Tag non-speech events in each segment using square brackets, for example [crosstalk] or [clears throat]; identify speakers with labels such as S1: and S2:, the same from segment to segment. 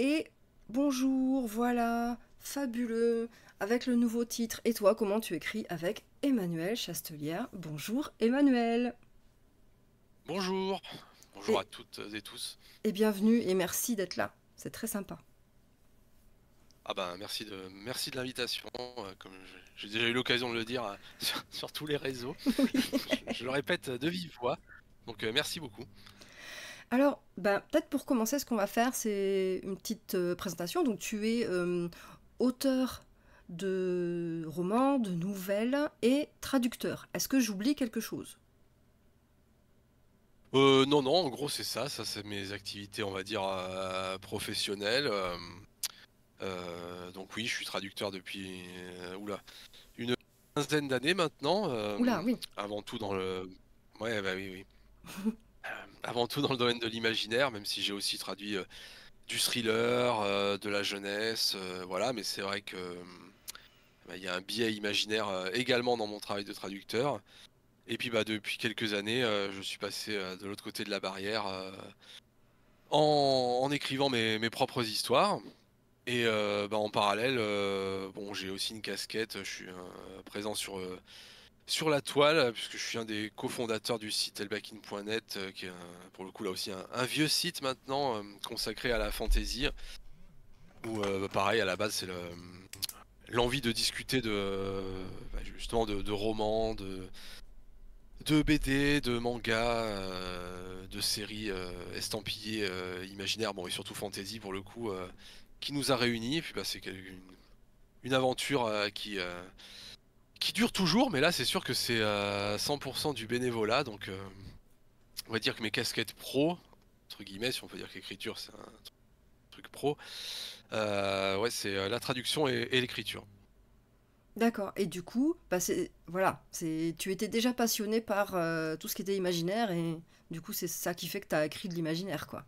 S1: et bonjour, voilà, fabuleux, avec le nouveau titre Et toi, comment tu écris avec Emmanuel Chastelière. Bonjour Emmanuel.
S2: Bonjour. Bonjour à toutes et tous.
S1: Et bienvenue et merci d'être là. C'est très sympa.
S2: Ah ben merci de merci de l'invitation. Euh, comme j'ai déjà eu l'occasion de le dire euh, [laughs] sur, tous les réseaux, je, le répète de vive voix. Donc euh, merci beaucoup.
S1: Alors, bah, peut-être pour commencer, ce qu'on va faire, c'est une petite euh, présentation. Donc, tu es euh, auteur de romans, de nouvelles et traducteur. Est-ce que j'oublie quelque chose
S2: euh, Non, non, en gros, c'est ça. Ça, c'est mes activités, on va dire, professionnelles. donc, oui, je suis traducteur depuis une quinzaine d'années maintenant. Oula, oui. Avant tout dans le. Ouais, bah oui, oui. [laughs] Euh, avant tout dans le domaine de l'imaginaire, même si j'ai aussi traduit euh, du thriller, euh, de la jeunesse, voilà, mais c'est vrai que bah, il y a un biais imaginaire également dans mon travail de traducteur. Et puis bah, depuis quelques années, je suis passé de l'autre côté de la barrière en, écrivant mes, propres histoires. Et bah, en parallèle, bon, j'ai aussi une casquette, je suis présent sur sur la toile, euh, puisque je suis un des cofondateurs du site elbakin.net, euh, qui est pour le coup là aussi un, vieux site maintenant euh, consacré à la fantasy, où bah, pareil à la base c'est l'envie de discuter de bah, justement de, romans, de, BD, de mangas, de séries estampillées imaginaires, bon et surtout fantasy pour le coup, qui nous a réunis. puis bah, c'est une, une, aventure qui qui dure toujours, mais là c'est sûr que c'est 100% euh, du bénévolat, donc euh, on va dire que mes casquettes pro, entre guillemets, si on peut dire qu'écriture, c'est un truc pro, euh, ouais c'est la traduction et, l'écriture.
S1: D'accord, et du coup, bah, voilà, tu étais déjà passionné par tout ce qui était imaginaire, et du coup c'est ça qui fait que tu as écrit de l'imaginaire, quoi.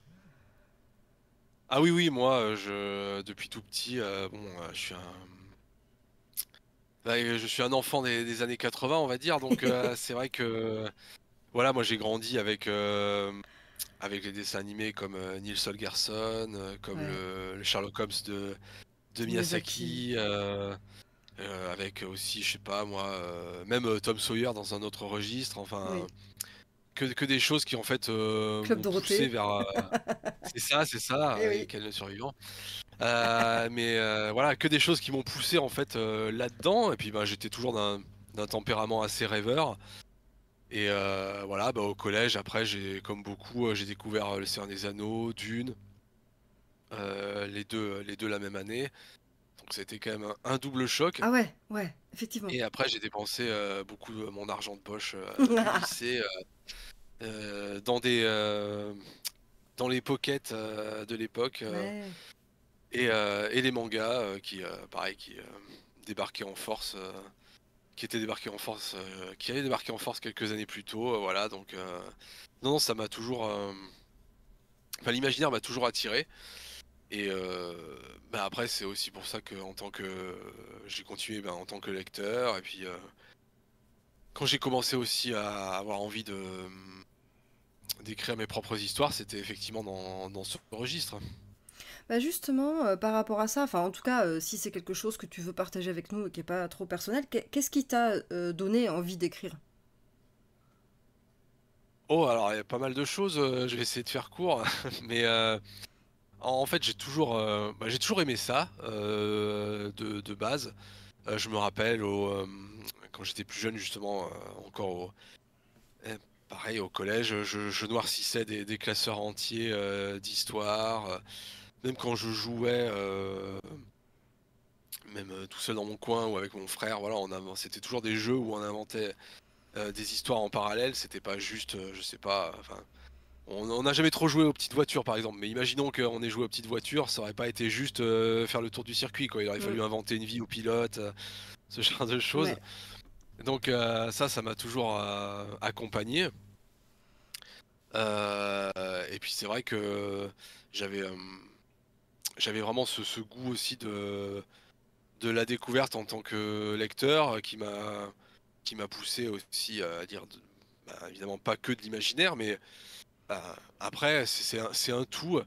S2: Ah oui, oui, moi, je, depuis tout petit, bon, je suis un bah, euh, je suis un enfant des, années 80, on va dire, donc euh, [laughs] c'est vrai que voilà, moi j'ai grandi avec euh, avec les dessins animés comme Nils Neil Solgerson, comme le, le, Sherlock Holmes de, de Miyazaki, avec aussi, je sais pas moi, même Tom Sawyer dans un autre registre, enfin. Que, des choses qui en fait Club vers [laughs] c'est ça c'est ça et, eh survivant euh, mais euh, voilà, que des choses qui m'ont poussé en fait euh, là-dedans. Et puis bah, j'étais toujours d'un tempérament assez rêveur. Et voilà, bah, au collège, après, j'ai, comme beaucoup, j'ai découvert Le Seigneur des Anneaux, Dune, les, deux, les deux la même année. Donc c'était quand même un, double choc. Ah ouais, ouais, effectivement. Et après, j'ai dépensé beaucoup beaucoup mon argent de poche au [laughs] lycée, dans, des, dans les pockets de l'époque. Euh, et, les mangas euh, qui, euh, pareil, qui débarquaient en force, qui étaient débarqués en force, qui avaient débarqué en force quelques années plus tôt. voilà, donc non, ça m'a toujours, enfin l'imaginaire m'a toujours attiré. Et bah, après, c'est aussi pour ça que tant que j'ai continué bah, en tant que lecteur. Et puis quand j'ai commencé aussi à avoir envie de d'écrire mes propres histoires, c'était effectivement dans, ce registre.
S1: Bah justement, euh, par rapport à ça, enfin en tout cas, euh, si c'est quelque chose que tu veux partager avec nous et qui n'est pas trop personnel, qu'est-ce qui t'a euh, donné envie d'écrire
S2: Oh, alors il y a pas mal de choses, je vais essayer de faire court, [laughs] mais en fait j'ai toujours, bah, toujours aimé ça de, base. je me rappelle quand j'étais plus jeune justement, encore au, eh, pareil au collège, je, noircissais des, classeurs entiers d'histoire. Même quand je jouais, euh, même euh, tout seul dans mon coin ou avec mon frère, voilà, on c'était toujours des jeux où on inventait euh, des histoires en parallèle. C'était pas juste, je sais pas, enfin. On n'a jamais trop joué aux petites voitures par exemple, mais imaginons qu'on ait joué aux petites voitures, ça aurait pas été juste faire le tour du circuit, quoi. il aurait mm. fallu inventer une vie au pilote, ce genre de choses. Donc ça, ça m'a toujours accompagné. et puis c'est vrai que j'avais j'avais vraiment ce, goût aussi de, de la découverte en tant que lecteur euh, qui m'a qui m'a poussé aussi à dire bah, évidemment pas que de l'imaginaire, mais bah, après c'est un, tout.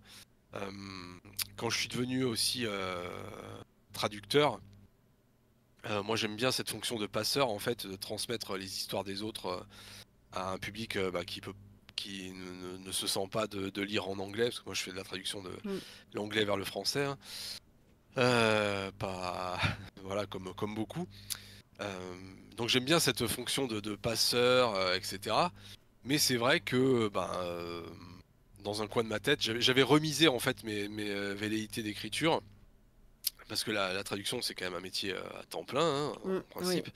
S2: Euh, quand je suis devenu aussi euh, traducteur, moi j'aime bien cette fonction de passeur en fait, de transmettre les histoires des autres à un public bah, qui peut qui ne, se sent pas de, lire en anglais, parce que moi je fais de la traduction de mm. l'anglais vers le français, hein. euh, pas [laughs] voilà comme, comme beaucoup. Euh, donc j'aime bien cette fonction de, passeur, euh, etc. Mais c'est vrai que ben, dans un coin de ma tête, j'avais remisé en fait mes, mes velléités d'écriture, parce que la, traduction c'est quand même un métier à temps plein, hein, en mm, principe.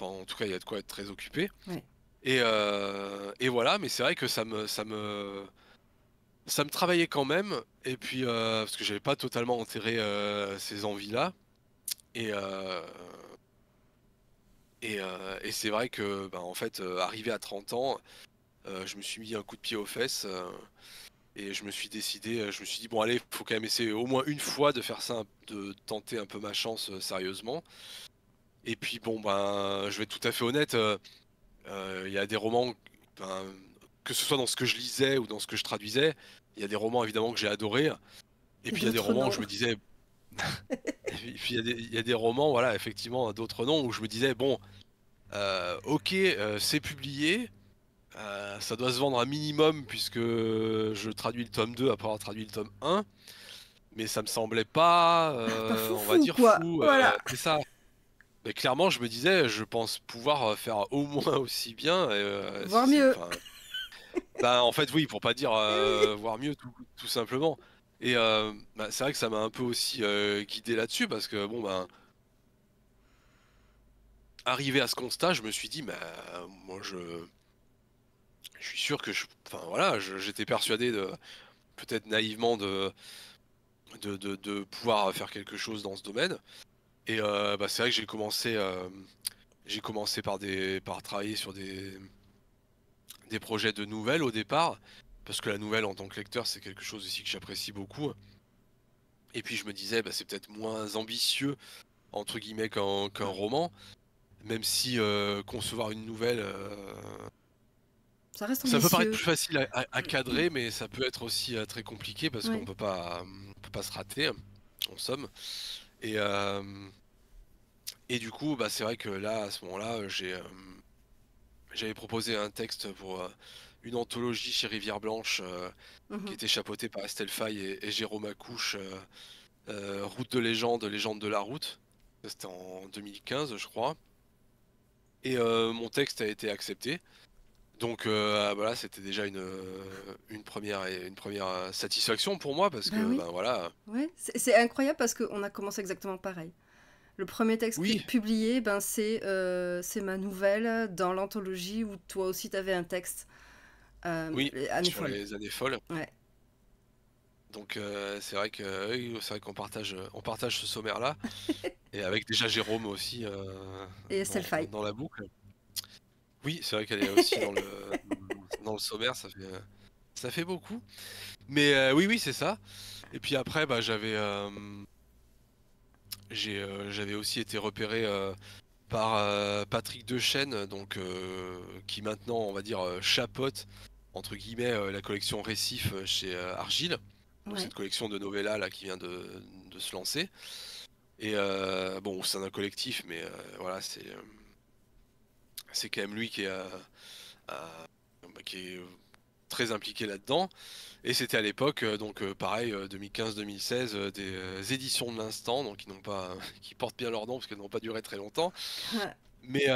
S2: en tout cas, il y a de quoi être très occupé. Oui. Euh, et, voilà, mais c'est vrai que ça me, ça me, ça me travaillait quand même. Et puis euh, parce que j'avais pas totalement enterré euh, ces envies là. Et et, c'est vrai que, bah, en fait, arrivé à 30 ans, je me suis mis un coup de pied aux fesses. Et je me suis décidé, je me suis dit, bon, allez, faut quand même essayer au moins une fois de faire ça, de tenter un peu ma chance sérieusement. Et puis, bon, ben, je vais être tout à fait honnête, euh, il y a des romans, que ce soit dans ce que je lisais ou dans ce que je traduisais, il y a des romans évidemment que j'ai adoré, Et puis il y a des romans où je me disais. [laughs] il y, a des romans, voilà, effectivement, d'autres noms où je me disais, bon, euh, ok, euh, c'est publié, ça doit se vendre un minimum puisque je traduis le tome 2 après avoir traduit le tome 1, mais ça me semblait pas, ah, on va dire, fou, ça clairement, je me disais, je pense pouvoir euh, faire au moins aussi bien. Euh, voir mieux. Bah, en fait, oui, pour pas dire euh, [laughs] voir mieux, tout, simplement. Et bah, c'est vrai que ça m'a un peu aussi guidé là-dessus parce que, bon, ben. arrivé à ce constat, je me suis dit, bah, moi, je. Je suis sûr que je. Enfin, voilà, j'étais persuadé de. Peut-être naïvement de. de pouvoir faire quelque chose dans ce domaine. Et euh, bah, c'est vrai que j'ai commencé, euh, commencé par, des, par travailler sur des, des projets de nouvelles au départ, parce que la nouvelle en tant que lecteur, c'est quelque chose aussi que j'apprécie beaucoup. Et puis je me disais, bah, c'est peut-être moins ambitieux, entre guillemets, qu'un roman, même si euh, concevoir une nouvelle... Ça, reste ça peut paraître plus facile à, cadrer, mm. mais ça peut être aussi très compliqué parce qu'on peut pas, peut pas se rater, en somme. Et, euh, et du coup, bah, c'est vrai que là, à ce moment-là, euh, euh, j'avais proposé un texte pour une anthologie chez Rivière Blanche mhm. qui était chapeautée par Estelle Faye et, Jérôme Accouche, Route de légende, légende de la route. C'était en 2015, je crois. Et mon texte a été accepté. Donc voilà, euh, ah, bah c'était déjà une, euh, une, première, une première euh, satisfaction pour moi parce bah que ben, voilà.
S1: C'est incroyable parce qu'on a commencé exactement pareil. Le premier texte publié, ben c'est ma nouvelle dans l'anthologie où toi aussi tu avais un texte. oui, les années sur folles. les
S2: années folles. Donc c'est vrai que c'est qu'on partage on partage ce sommaire là [laughs] et avec déjà Jérôme aussi dans, la boucle. Oui, c'est vrai qu'elle est aussi dans, le, [laughs] dans le sommaire, ça fait, euh, ça fait beaucoup. Mais euh, oui, oui, c'est ça. Et puis après, bah, euh, j'avais aussi été repéré par Patrick Dechaine, donc, qui maintenant, on va dire, chapote entre guillemets la collection Récif chez Argile. Cette collection de novellas là qui vient de, se lancer. Et euh, bon, c'est un collectif, mais voilà, c'est c'est quand même lui euh, euh, bah, qui est, très impliqué là-dedans. Et c'était à l'époque, euh, donc pareil, 2015-2016, des éditions de l'instant, donc qui n'ont pas, [laughs] qui portent bien leur nom parce qu'elles n'ont pas duré très longtemps. mais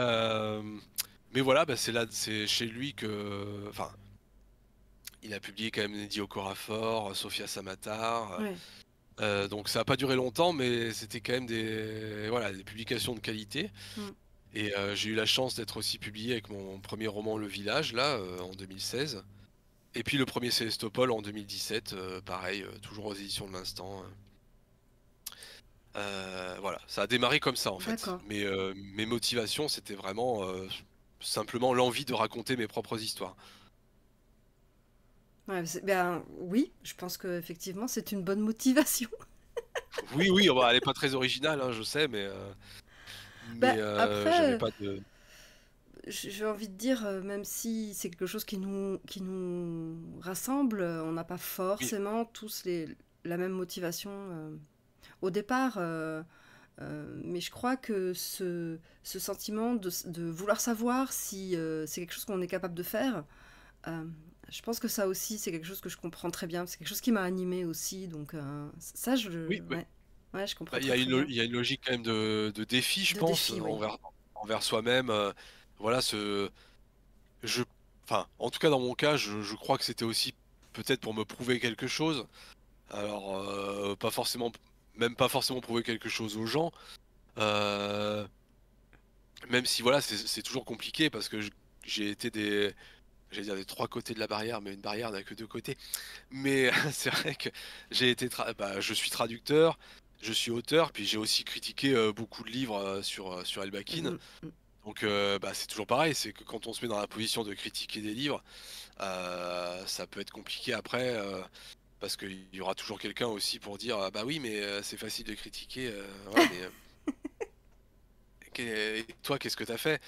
S2: mais voilà, bah, c'est là, c'est chez lui que, enfin, il a publié quand même Neddy Okorafor, Sofia Samatar. donc ça n'a pas duré longtemps, mais c'était quand même des, voilà, des publications de qualité. Mm. Et euh, j'ai eu la chance d'être aussi publié avec mon premier roman Le Village, là, euh, en 2016. Et puis le premier Célestopol en 2017, euh, pareil, toujours aux éditions de l'instant. Hein. voilà, ça a démarré comme ça en fait. Mais mes motivations, c'était vraiment simplement l'envie de raconter mes propres histoires.
S1: Ben, oui, je pense qu'effectivement, c'est une bonne motivation.
S2: oui, oui, elle n'est pas très originale, hein, je sais, mais bah, euh, après,
S1: j'ai envie de dire, euh, même si c'est quelque chose qui nous, qui nous rassemble, euh, on n'a pas forcément tous les, la même motivation au départ. mais je crois que ce, ce sentiment de, vouloir savoir si c'est quelque chose qu'on est capable de faire, je pense que ça aussi, c'est quelque chose que je comprends très bien. C'est quelque chose qui m'a animé aussi. Donc, ça, je. Oui, il
S2: y, a une logique quand même de, défi, je pense, envers, soi-même. Euh, voilà, ce. Je. Enfin, en tout cas, dans mon cas, je, crois que c'était aussi peut-être pour me prouver quelque chose. Alors, euh, pas forcément. Même pas forcément prouver quelque chose aux gens. Euh, même si, voilà, c'est toujours compliqué parce que j'ai été des dire des trois côtés de la barrière, mais une barrière n'a que deux côtés. Mais [laughs] c'est vrai que j'ai été, bah, je suis traducteur, je suis auteur, puis j'ai aussi critiqué euh, beaucoup de livres euh, sur, euh, sur Bakin. Mm, mm. Donc bah, c'est toujours pareil, c'est que quand on se met dans la position de critiquer des livres, ça peut être compliqué après, parce qu'il y aura toujours quelqu'un aussi pour dire bah oui, mais c'est facile de critiquer. [laughs] et toi, qu'est-ce que tu as fait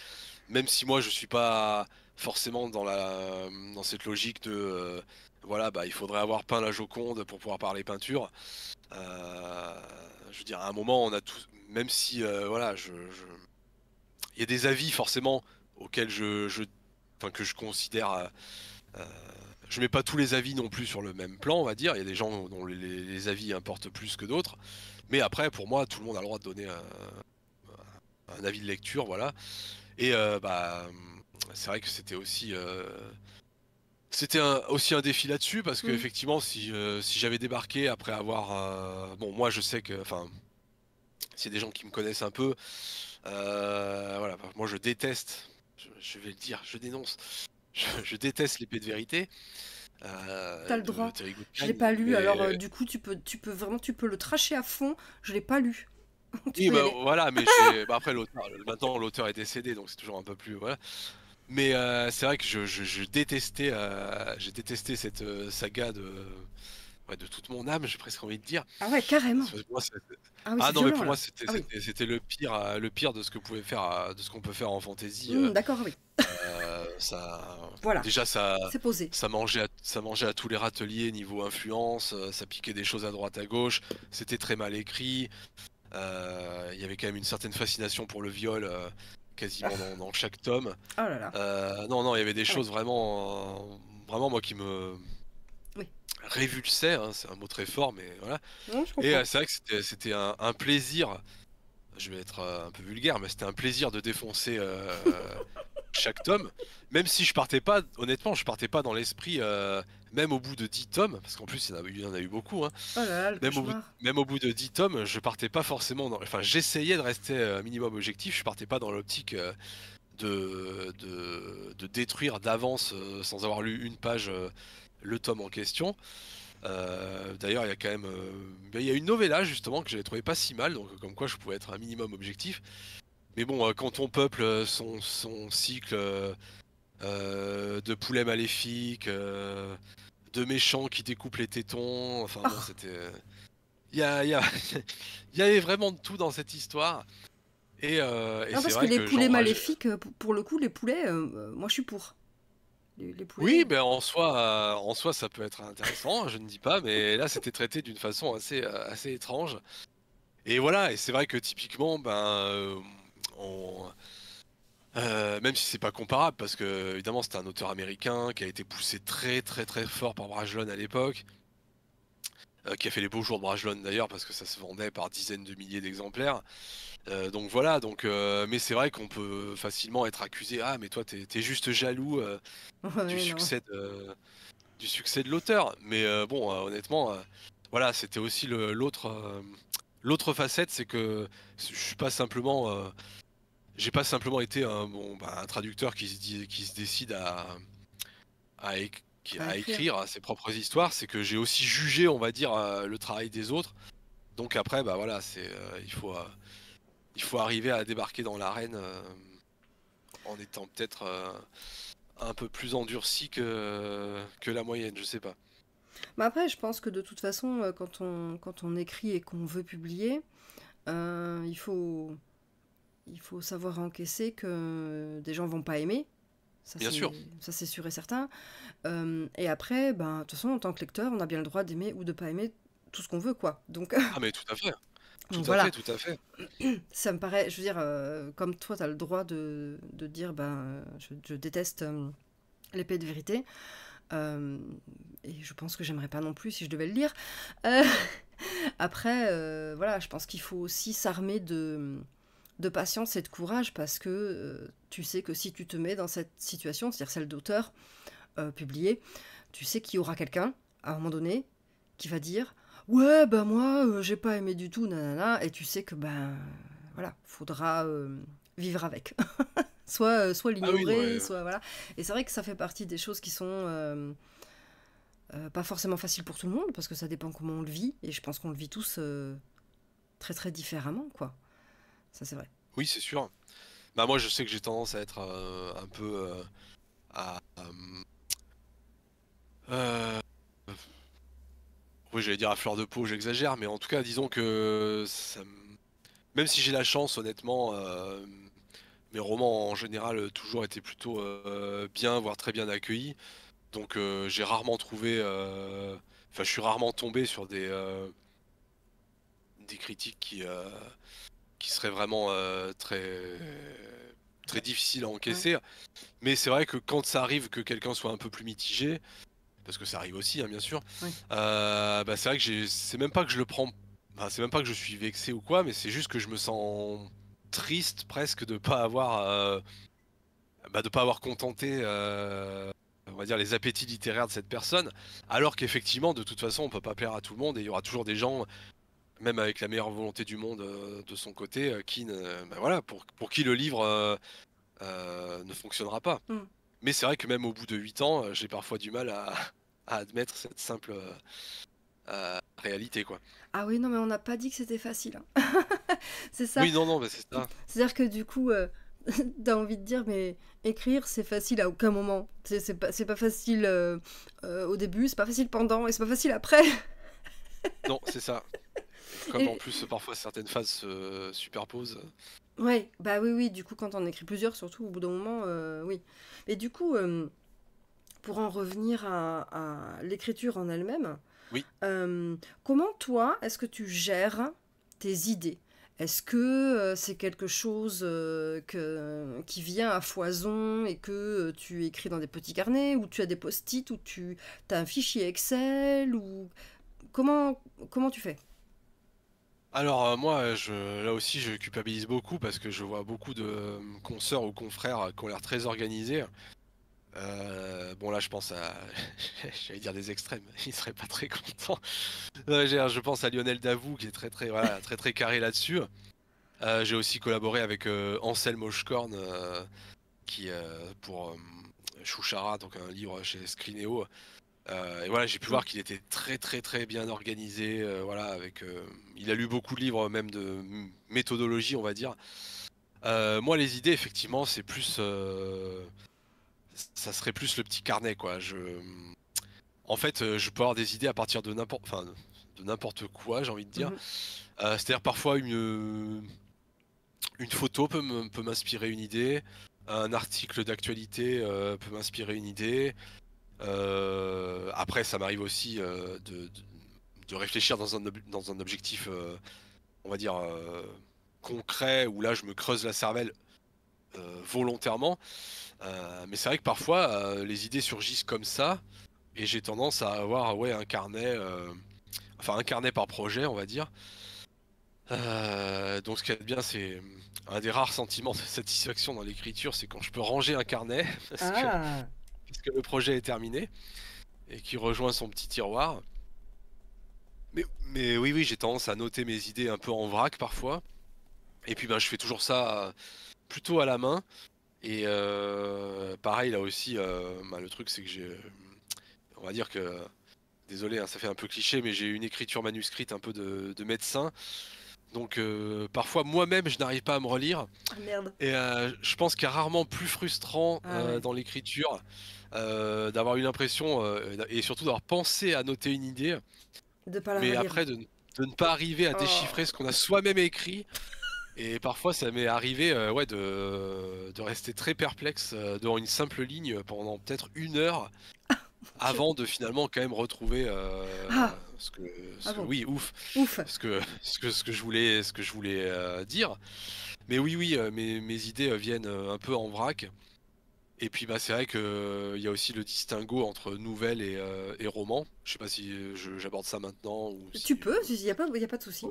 S2: Même si moi je suis pas forcément dans, la, dans cette logique de voilà, bah, il faudrait avoir peint la Joconde pour pouvoir parler peinture. Euh, je veux dire, à un moment, on a tous, même si, euh, voilà, je, il y a des avis forcément auxquels je, enfin, que je considère, euh, je mets pas tous les avis non plus sur le même plan, on va dire. Il y a des gens dont les, avis importent plus que d'autres, mais après, pour moi, tout le monde a le droit de donner un, avis de lecture, voilà. Et bah, c'est vrai que c'était aussi c'était aussi un défi là-dessus parce que mm. effectivement, euh, si, j'avais débarqué après avoir, euh, bon, moi je sais que, enfin, c'est des gens qui me connaissent un peu, euh, voilà, moi je déteste, je, vais le dire, je dénonce, [laughs] je, déteste l'épée de vérité. T'as le droit. Je l'ai pas lu, alors du
S1: coup tu peux, tu peux vraiment, tu peux le tracher à fond. Je l'ai pas lu.
S2: [laughs] oui, bah, voilà, mais bah, après l'auteur, maintenant l'auteur est décédé, donc c'est toujours un peu plus, voilà. Mais euh, c'est vrai que je, détestais, euh, j'ai détesté cette euh, saga de, toute mon âme, j'ai presque envie de dire.
S1: Ah ouais, carrément. ah, ah non, mais pour moi ah
S2: c'était le pire, le pire de ce que pouvait faire, de ce qu'on peut faire en fantaisie. Mmh, d'accord, oui. ça, voilà. Déjà ça, posé. ça mangeait, à, ça mangeait à tous les râteliers niveau influence, ça piquait des choses à droite à gauche, c'était très mal écrit. Il y avait quand même une certaine fascination pour le viol quasiment dans, chaque tome. Oh euh, non, non, il y avait des ah choses vraiment, vraiment moi qui me oui. Hein, c'est un mot très fort, mais voilà. et euh, c'est vrai que c'était un, un, plaisir. Je vais être euh, un peu vulgaire, mais c'était un plaisir de défoncer [laughs] chaque tome, même si je partais pas, honnêtement, je partais pas dans l'esprit, euh, même au bout de 10 tomes, parce qu'en plus il y, en a, eu beaucoup, hein. oh même, au bout, de 10 tomes, je partais pas forcément Enfin, j'essayais de rester un euh, minimum objectif, je partais pas dans l'optique euh, de, de, détruire d'avance sans avoir lu une page le tome en question. D'ailleurs, il y a quand même, ben, il y a une novella justement que j'avais trouvé pas si mal, donc comme quoi je pouvais être un minimum objectif. Mais bon, euh, quand on peuple euh, son, son cycle euh, de poulets maléfiques, de méchants qui découpent les tétons, enfin oh. c'était. Il y, a, y, a... [laughs] avait vraiment de tout dans cette histoire. Et, euh, non, parce vrai que les poulets maléfiques,
S1: pour le coup, les poulets, moi je suis pour.
S2: Les, oui, mais ben, en soi, en soi, ça peut être intéressant, je ne dis pas, mais là, c'était traité d'une façon assez, assez étrange. Et voilà, et c'est vrai que typiquement, ben euh, même si c'est pas comparable, parce que évidemment c'était un auteur américain qui a été poussé très très très fort par Brajlon à l'époque, euh, qui a fait les beaux jours de Brajlon d'ailleurs parce que ça se vendait par dizaines de milliers d'exemplaires. Euh, donc voilà, donc mais c'est vrai qu'on peut facilement être accusé ah mais toi t'es es juste jaloux [laughs] du, succès de, du succès de l'auteur. Mais bon honnêtement voilà c'était aussi l'autre l'autre facette c'est que je suis pas simplement j'ai pas simplement été un, bon, bah, un traducteur qui se, se décide à, à, écrire ses propres histoires, c'est que j'ai aussi jugé, on va dire, euh, le travail des autres. Donc après, bah voilà, c'est euh, il faut euh, il faut arriver à débarquer dans l'arène en étant peut-être un peu plus endurci que que la moyenne, je sais pas.
S1: mais bah, après, je pense que de toute façon, quand on quand on écrit et qu'on veut publier, il faut il faut savoir encaisser que des gens vont pas aimer. Ça, bien sûr. Ça, c'est sûr et certain. Euh, et après, ben, de toute façon, en tant que lecteur, on a bien le droit d'aimer ou de pas aimer tout ce qu'on veut, quoi. Donc...
S2: ah, [laughs] mais tout à fait. Tout à fait, tout à fait.
S1: [clears throat] Ça me paraît, je veux dire, euh, comme toi, tu as le droit de, dire, ben, je, déteste euh, l'épée de vérité. et je pense que j'aimerais pas non plus si je devais le lire. [laughs] après, voilà, je pense qu'il faut aussi s'armer de de patience et de courage parce que euh, tu sais que si tu te mets dans cette situation, c'est-à-dire celle d'auteur euh, publié, tu sais qu'il y aura quelqu'un à un moment donné qui va dire ouais ben moi euh, j'ai pas aimé du tout nanana et tu sais que ben voilà faudra vivre avec [laughs] soit soit ah l'ignorer soit voilà et c'est vrai que ça fait partie des choses qui sont pas forcément faciles pour tout le monde parce que ça dépend comment on le vit et je pense qu'on le vit tous très très différemment quoi ça, c'est vrai.
S2: Oui, c'est sûr. Bah, moi, je sais que j'ai tendance à être euh, un peu. Euh, à. Euh, oui, j'allais dire à fleur de peau, j'exagère, mais en tout cas, disons que. Même si j'ai la chance, honnêtement mes romans en général toujours été plutôt bien, voire très bien accueillis. Donc j'ai rarement trouvé, enfin je suis rarement tombé sur des des critiques qui qui serait vraiment euh, très très difficile à encaisser. Mais c'est vrai que quand ça arrive que quelqu'un soit un peu plus mitigé, parce que ça arrive aussi, hein, bien sûr. Euh, bah, c'est vrai que c'est même pas que je le prends, c'est même pas que je suis vexé ou quoi, mais c'est juste que je me sens triste presque de pas avoir, euh, bah, de pas avoir contenté. On va dire les appétits littéraires de cette personne, alors qu'effectivement, de toute façon, on peut pas plaire à tout le monde et il y aura toujours des gens même avec la meilleure volonté du monde euh, de son côté, qui, euh, euh, bah voilà, pour, pour, qui le livre ne fonctionnera pas. Mm. Mais c'est vrai que même au bout de 8 ans, j'ai parfois du mal à, [laughs] admettre cette simple réalité. quoi. Ah oui,
S1: non, mais on n'a pas dit que c'était facile. Hein. [laughs] c'est ça. Oui, non,
S2: non, c'est ça.
S1: C'est-à-dire que du coup. [laughs] as envie de dire, mais écrire, c'est facile à aucun moment. C'est pas, pas facile au début, c'est pas facile pendant, et c'est pas facile après.
S2: non, c'est ça. Comme en plus, parfois, certaines phases se superposent.
S1: Ouais, bah oui, oui, du coup, quand on écrit plusieurs, surtout au bout d'un moment, euh, oui. Mais du coup, euh, pour en revenir à, l'écriture en elle-même, oui. Euh, comment toi, est-ce que tu gères tes idées Est-ce que c'est quelque chose que, qui vient à foison et que tu écris dans des petits carnets, ou tu as des post-it, ou tu as un fichier Excel, ou comment, comment tu fais
S2: alors euh, moi, là aussi, je culpabilise beaucoup parce que je vois beaucoup de euh, consoeurs ou confrères qui ont l'air très organisés. Euh, bon là, je pense à, [laughs] j'allais dire des extrêmes, [laughs] ils seraient pas très contents. je pense à Lionel Davou qui est très très [laughs] carré là-dessus. J'ai aussi collaboré avec Anselm Oshkorn qui pour Chouchara, donc un livre chez Scrineo, euh, et voilà, j'ai pu voir qu'il était très très très bien organisé. Euh, avec, euh, il a lu beaucoup de livres, même de méthodologie, on va dire. moi, les idées, effectivement, c'est plus, ça serait plus le petit carnet, quoi. en fait, je peux avoir des idées à partir de n'importe, quoi, j'ai envie de dire. Mhm. C'est-à-dire parfois une photo peut m'inspirer une idée, un article d'actualité peut m'inspirer une idée. Euh, après, ça m'arrive aussi euh, de, réfléchir dans un, dans un objectif, euh, on va dire, concret, où là, je me creuse la cervelle volontairement. mais c'est vrai que parfois, les idées surgissent comme ça, et j'ai tendance à avoir ouais, un carnet, enfin un carnet par projet, on va dire. donc ce qui est bien, c'est un des rares sentiments de satisfaction dans l'écriture, c'est quand je peux ranger un carnet. [laughs] Parce que ah que le projet est terminé et qui rejoint son petit tiroir. Mais, oui, oui, j'ai tendance à noter mes idées un peu en vrac parfois. Et puis ben, je fais toujours ça euh, plutôt à la main. Et euh, pareil, là aussi, euh, ben, le truc, c'est que j'ai. On va dire que. Désolé, hein, ça fait un peu cliché, mais j'ai une écriture manuscrite un peu de médecin. Donc euh, parfois moi-même je n'arrive pas à me relire. Ah, merde. Et euh, je pense qu'il y a rarement plus frustrant ah, euh, dans l'écriture d'avoir eu l'impression et surtout d'avoir pensé à noter une idée. mais après de, ne pas arriver à déchiffrer oh. ce qu'on a soi-même écrit. Et parfois ça m'est arrivé ouais, de, rester très perplexe devant une simple ligne pendant peut-être une heure ah, avant de finalement quand même retrouver que, ah oui, ouf, Ce que ce que ce que je voulais, ce que je voulais euh, dire. Mais oui, oui, euh, mes, mes idées euh, viennent un peu en vrac. Et puis bah c'est vrai que il y a aussi le distinguo entre nouvelles et, romans et roman. Je sais pas si j'aborde ça maintenant ou.
S1: Tu peux, il n'y a pas, il a pas de
S2: souci.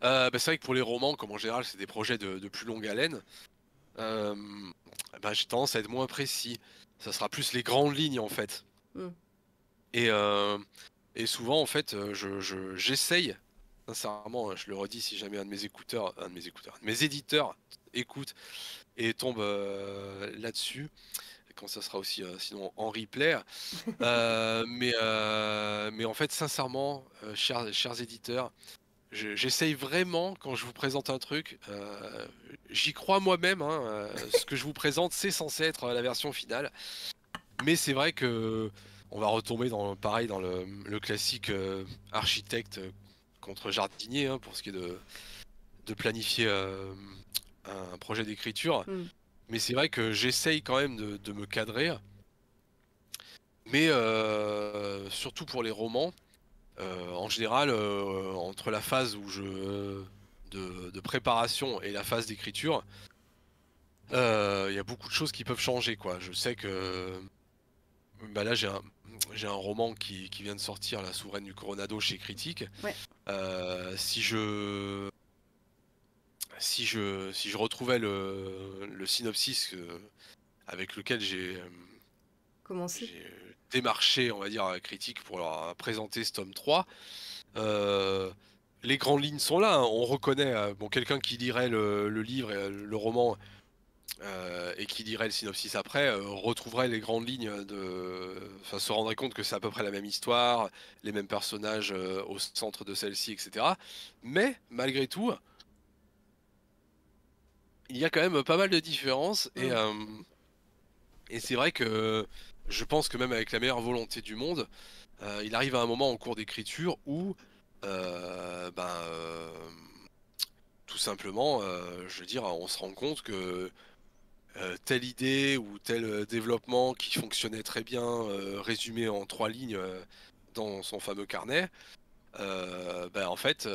S2: bah, c'est vrai que pour les romans, comme en général, c'est des projets de, de, plus longue haleine. Euh, bah, j'ai tendance à être moins précis. Ça sera plus les grandes lignes en fait. Hmm. Euh, et, souvent, en fait, euh, je, j'essaye, sincèrement, euh, je le redis si jamais un de mes écouteurs, un de mes écouteurs, mes éditeurs écoute et tombe là-dessus, quand ça sera aussi sinon en replay. [laughs] mais, mais en fait, sincèrement, chers, éditeurs, J'essaye vraiment, quand je vous présente un truc, j'y crois moi-même. Hein, ce que je vous présente, c'est censé être la version finale. Mais c'est vrai que on va retomber dans pareil dans le, classique euh, architecte euh, contre jardinier hein, pour ce qui est de, planifier euh, un projet d'écriture. Mm. Mais c'est vrai que j'essaye quand même de, me cadrer. Mais surtout pour les romans, en général, entre la phase où je de, préparation et la phase d'écriture, il y a beaucoup de choses qui peuvent changer. Je sais que bah là j'ai un, roman qui, vient de sortir, La Souveraine du Coronado chez Critique. Euh, si je si je si je retrouvais le, synopsis euh, avec lequel j'ai commencé démarché, on va dire, à Critique pour leur présenter ce tome 3. Euh, les grandes lignes sont là, hein. on reconnaît bon quelqu'un qui lirait le, le livre, le roman euh, et qui lirait le synopsis après euh, retrouverait les grandes lignes de. Enfin, se rendrait compte que c'est à peu près la même histoire, les mêmes personnages euh, au centre de celle-ci, etc. Mais malgré tout, il y a quand même pas mal de différences et, et c'est vrai que je pense que même avec la meilleure volonté du monde, il arrive à un moment en cours d'écriture où. ben, tout simplement, je veux dire, on se rend compte que euh, telle idée ou tel euh, développement qui fonctionnait très bien, euh, résumé en trois lignes dans son fameux carnet, ben en fait,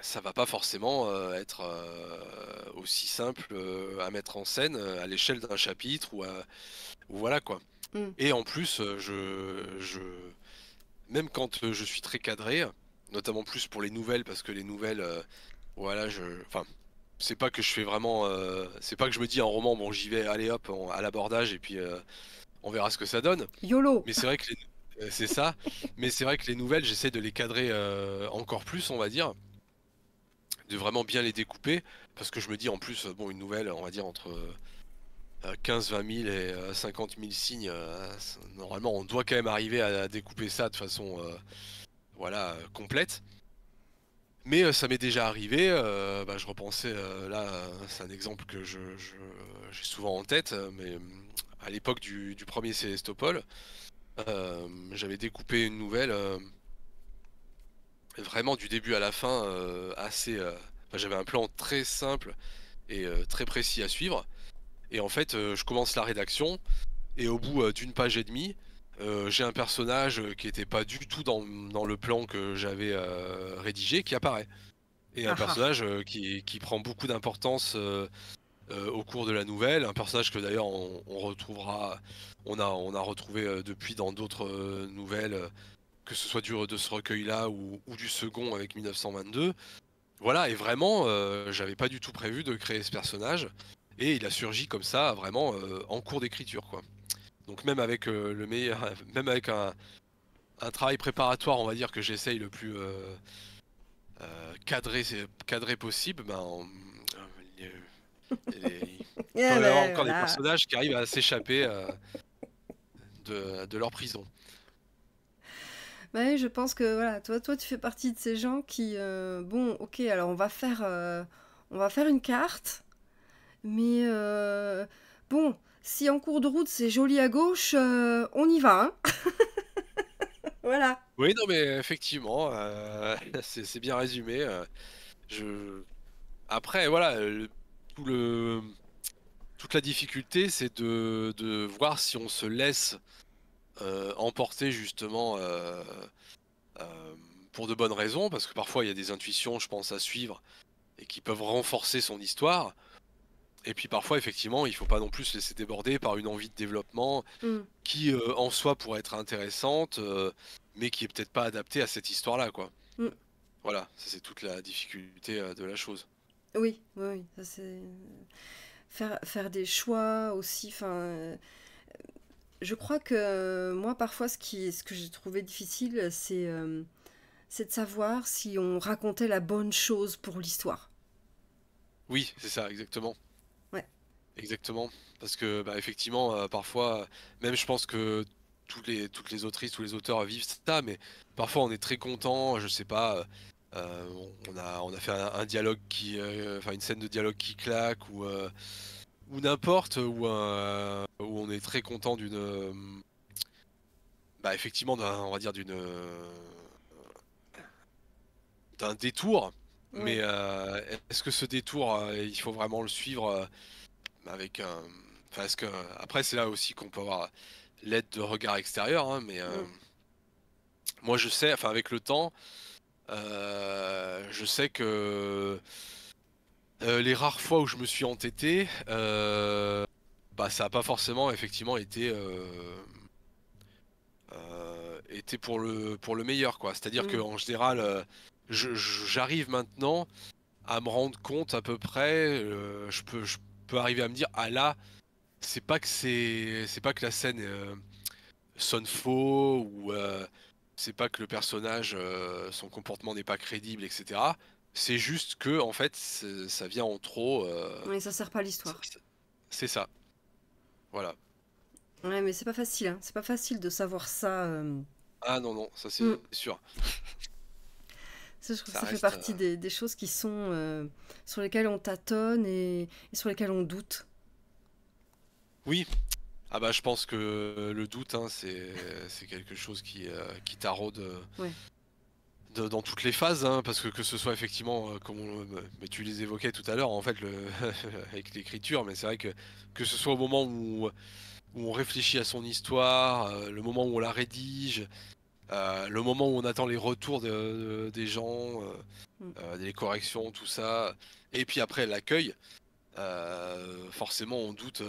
S2: ça va pas forcément être aussi simple à mettre en scène à l'échelle d'un chapitre ou, à... voilà quoi. Mm. Et en plus, je, même quand je suis très cadré, notamment plus pour les nouvelles parce que les nouvelles, voilà, je, enfin, c'est pas que je fais vraiment. Euh, c'est pas que je me dis en roman, bon, j'y vais, allez hop, à l'abordage et puis euh, on verra ce que ça donne. YOLO Mais c'est vrai que les, euh, c'est ça. Mais c'est vrai que les nouvelles, j'essaie de les cadrer encore plus, on va dire. De vraiment bien les découper. Parce que je me dis en plus, bon, une nouvelle, on va dire entre. 15, 20 000 et 50 000 signes, normalement on doit quand même arriver à découper ça de façon voilà, complète. Mais euh, ça m'est déjà arrivé, euh, bah, je repensais, euh, là c'est un exemple que j'ai je, souvent en tête, mais à l'époque du, premier Célestopol, j'avais découpé une nouvelle vraiment du début à la fin, assez... j'avais un plan très simple et très précis à suivre. Et en fait, je commence la rédaction, et au bout d'une page et demie, euh, j'ai un personnage euh, qui n'était pas du tout dans, le plan que j'avais euh, rédigé qui apparaît. Et un ah ah. personnage qui, qui, prend beaucoup d'importance au cours de la nouvelle. Un personnage que d'ailleurs on, retrouvera, on a, on a retrouvé depuis dans d'autres nouvelles, que ce soit du, de ce recueil-là ou, ou, du second avec 1922. Voilà, et vraiment, j'avais pas du tout prévu de créer ce personnage. Et il a surgi comme ça, vraiment en cours d'écriture, quoi. Donc même avec euh, le meilleur, [laughs] même avec un, un, travail préparatoire, on va dire que j'essaye le plus euh, euh, cadré, cadré, possible, ben il y avoir encore des personnages qui arrivent à s'échapper de, de, leur prison.
S1: Bah oui, je pense que voilà, toi, toi, tu fais partie de ces gens qui, bon, ok, alors on va faire, on va faire une carte, mais bon, si en cours de route c'est joli à gauche, euh, on y va. Hein.
S2: [laughs] voilà. Oui, non, mais effectivement, euh, [laughs] c'est bien résumé. Euh, après, voilà, tout le... toute la difficulté, c'est de, de, voir si on se laisse emporter justement pour de bonnes raisons, parce que parfois il y a des intuitions, je pense, à suivre et qui peuvent renforcer son histoire. Et puis parfois, effectivement, il faut pas non plus se laisser déborder par une envie de développement mm. qui, euh, en soi, pourrait être intéressante, euh, mais qui est peut-être pas adaptée à cette histoire-là, quoi. Mm. Voilà, ça c'est toute la difficulté euh, de la chose.
S1: Oui, oui, c'est faire des choix aussi. Enfin, je crois que moi parfois, ce qui, ce que j'ai trouvé difficile, c'est c'est de savoir si on racontait la bonne chose pour l'histoire.
S2: Oui, c'est ça, exactement. Exactement, parce que bah, effectivement, euh, parfois, euh, même je pense que toutes les, toutes les autrices, tous les auteurs vivent ça, mais parfois on est très content, je sais pas, euh, on, a, on a fait un, dialogue qui, enfin une scène de dialogue qui claque ou ou n'importe où, où, on est très content d'une bah effectivement on va dire d'une d'un détour mais est-ce que ce détour il faut vraiment le suivre avec un. Après, c'est là aussi qu'on peut avoir l'aide de regard extérieur, hein, mais euh, mm. moi je sais, enfin avec le temps, euh, je sais que euh, les rares fois où je me suis entêté, bah ça n'a pas forcément effectivement été pour le pour le meilleur quoi. C'est-à-dire mm. qu'en que en général, j'arrive maintenant à me rendre compte à peu près. je peux peut arriver à me dire ah là, c'est pas que c'est c'est pas que la scène euh, sonne faux ou euh, c'est pas que le personnage euh, son comportement n'est pas crédible etc. C'est juste que en fait ça vient en trop. Mais
S1: ça sert pas l'histoire.
S2: C'est ça. Voilà.
S1: Ouais mais c'est pas facile hein. c'est pas facile de savoir ça.
S2: Ah non non ça c'est mm. sûr. Ça, je trouve fait partie
S1: euh, des, choses qui sont euh, sur lesquelles on tâtonne et, sur lesquelles on doute.
S2: Oui. Ah bah je pense que euh, le doute, hein, c'est quelque chose qui, dans toutes les phases, hein, parce que que ce soit effectivement, comme tu les évoquais tout à l'heure, en fait, [laughs] avec l'écriture, mais c'est vrai que que ce soit au moment où on réfléchit à son histoire, le moment où on la rédige, euh, le moment où on attend les retours des gens, euh, mm. euh, des corrections, tout ça, et puis après l'accueil, euh, forcément on doute.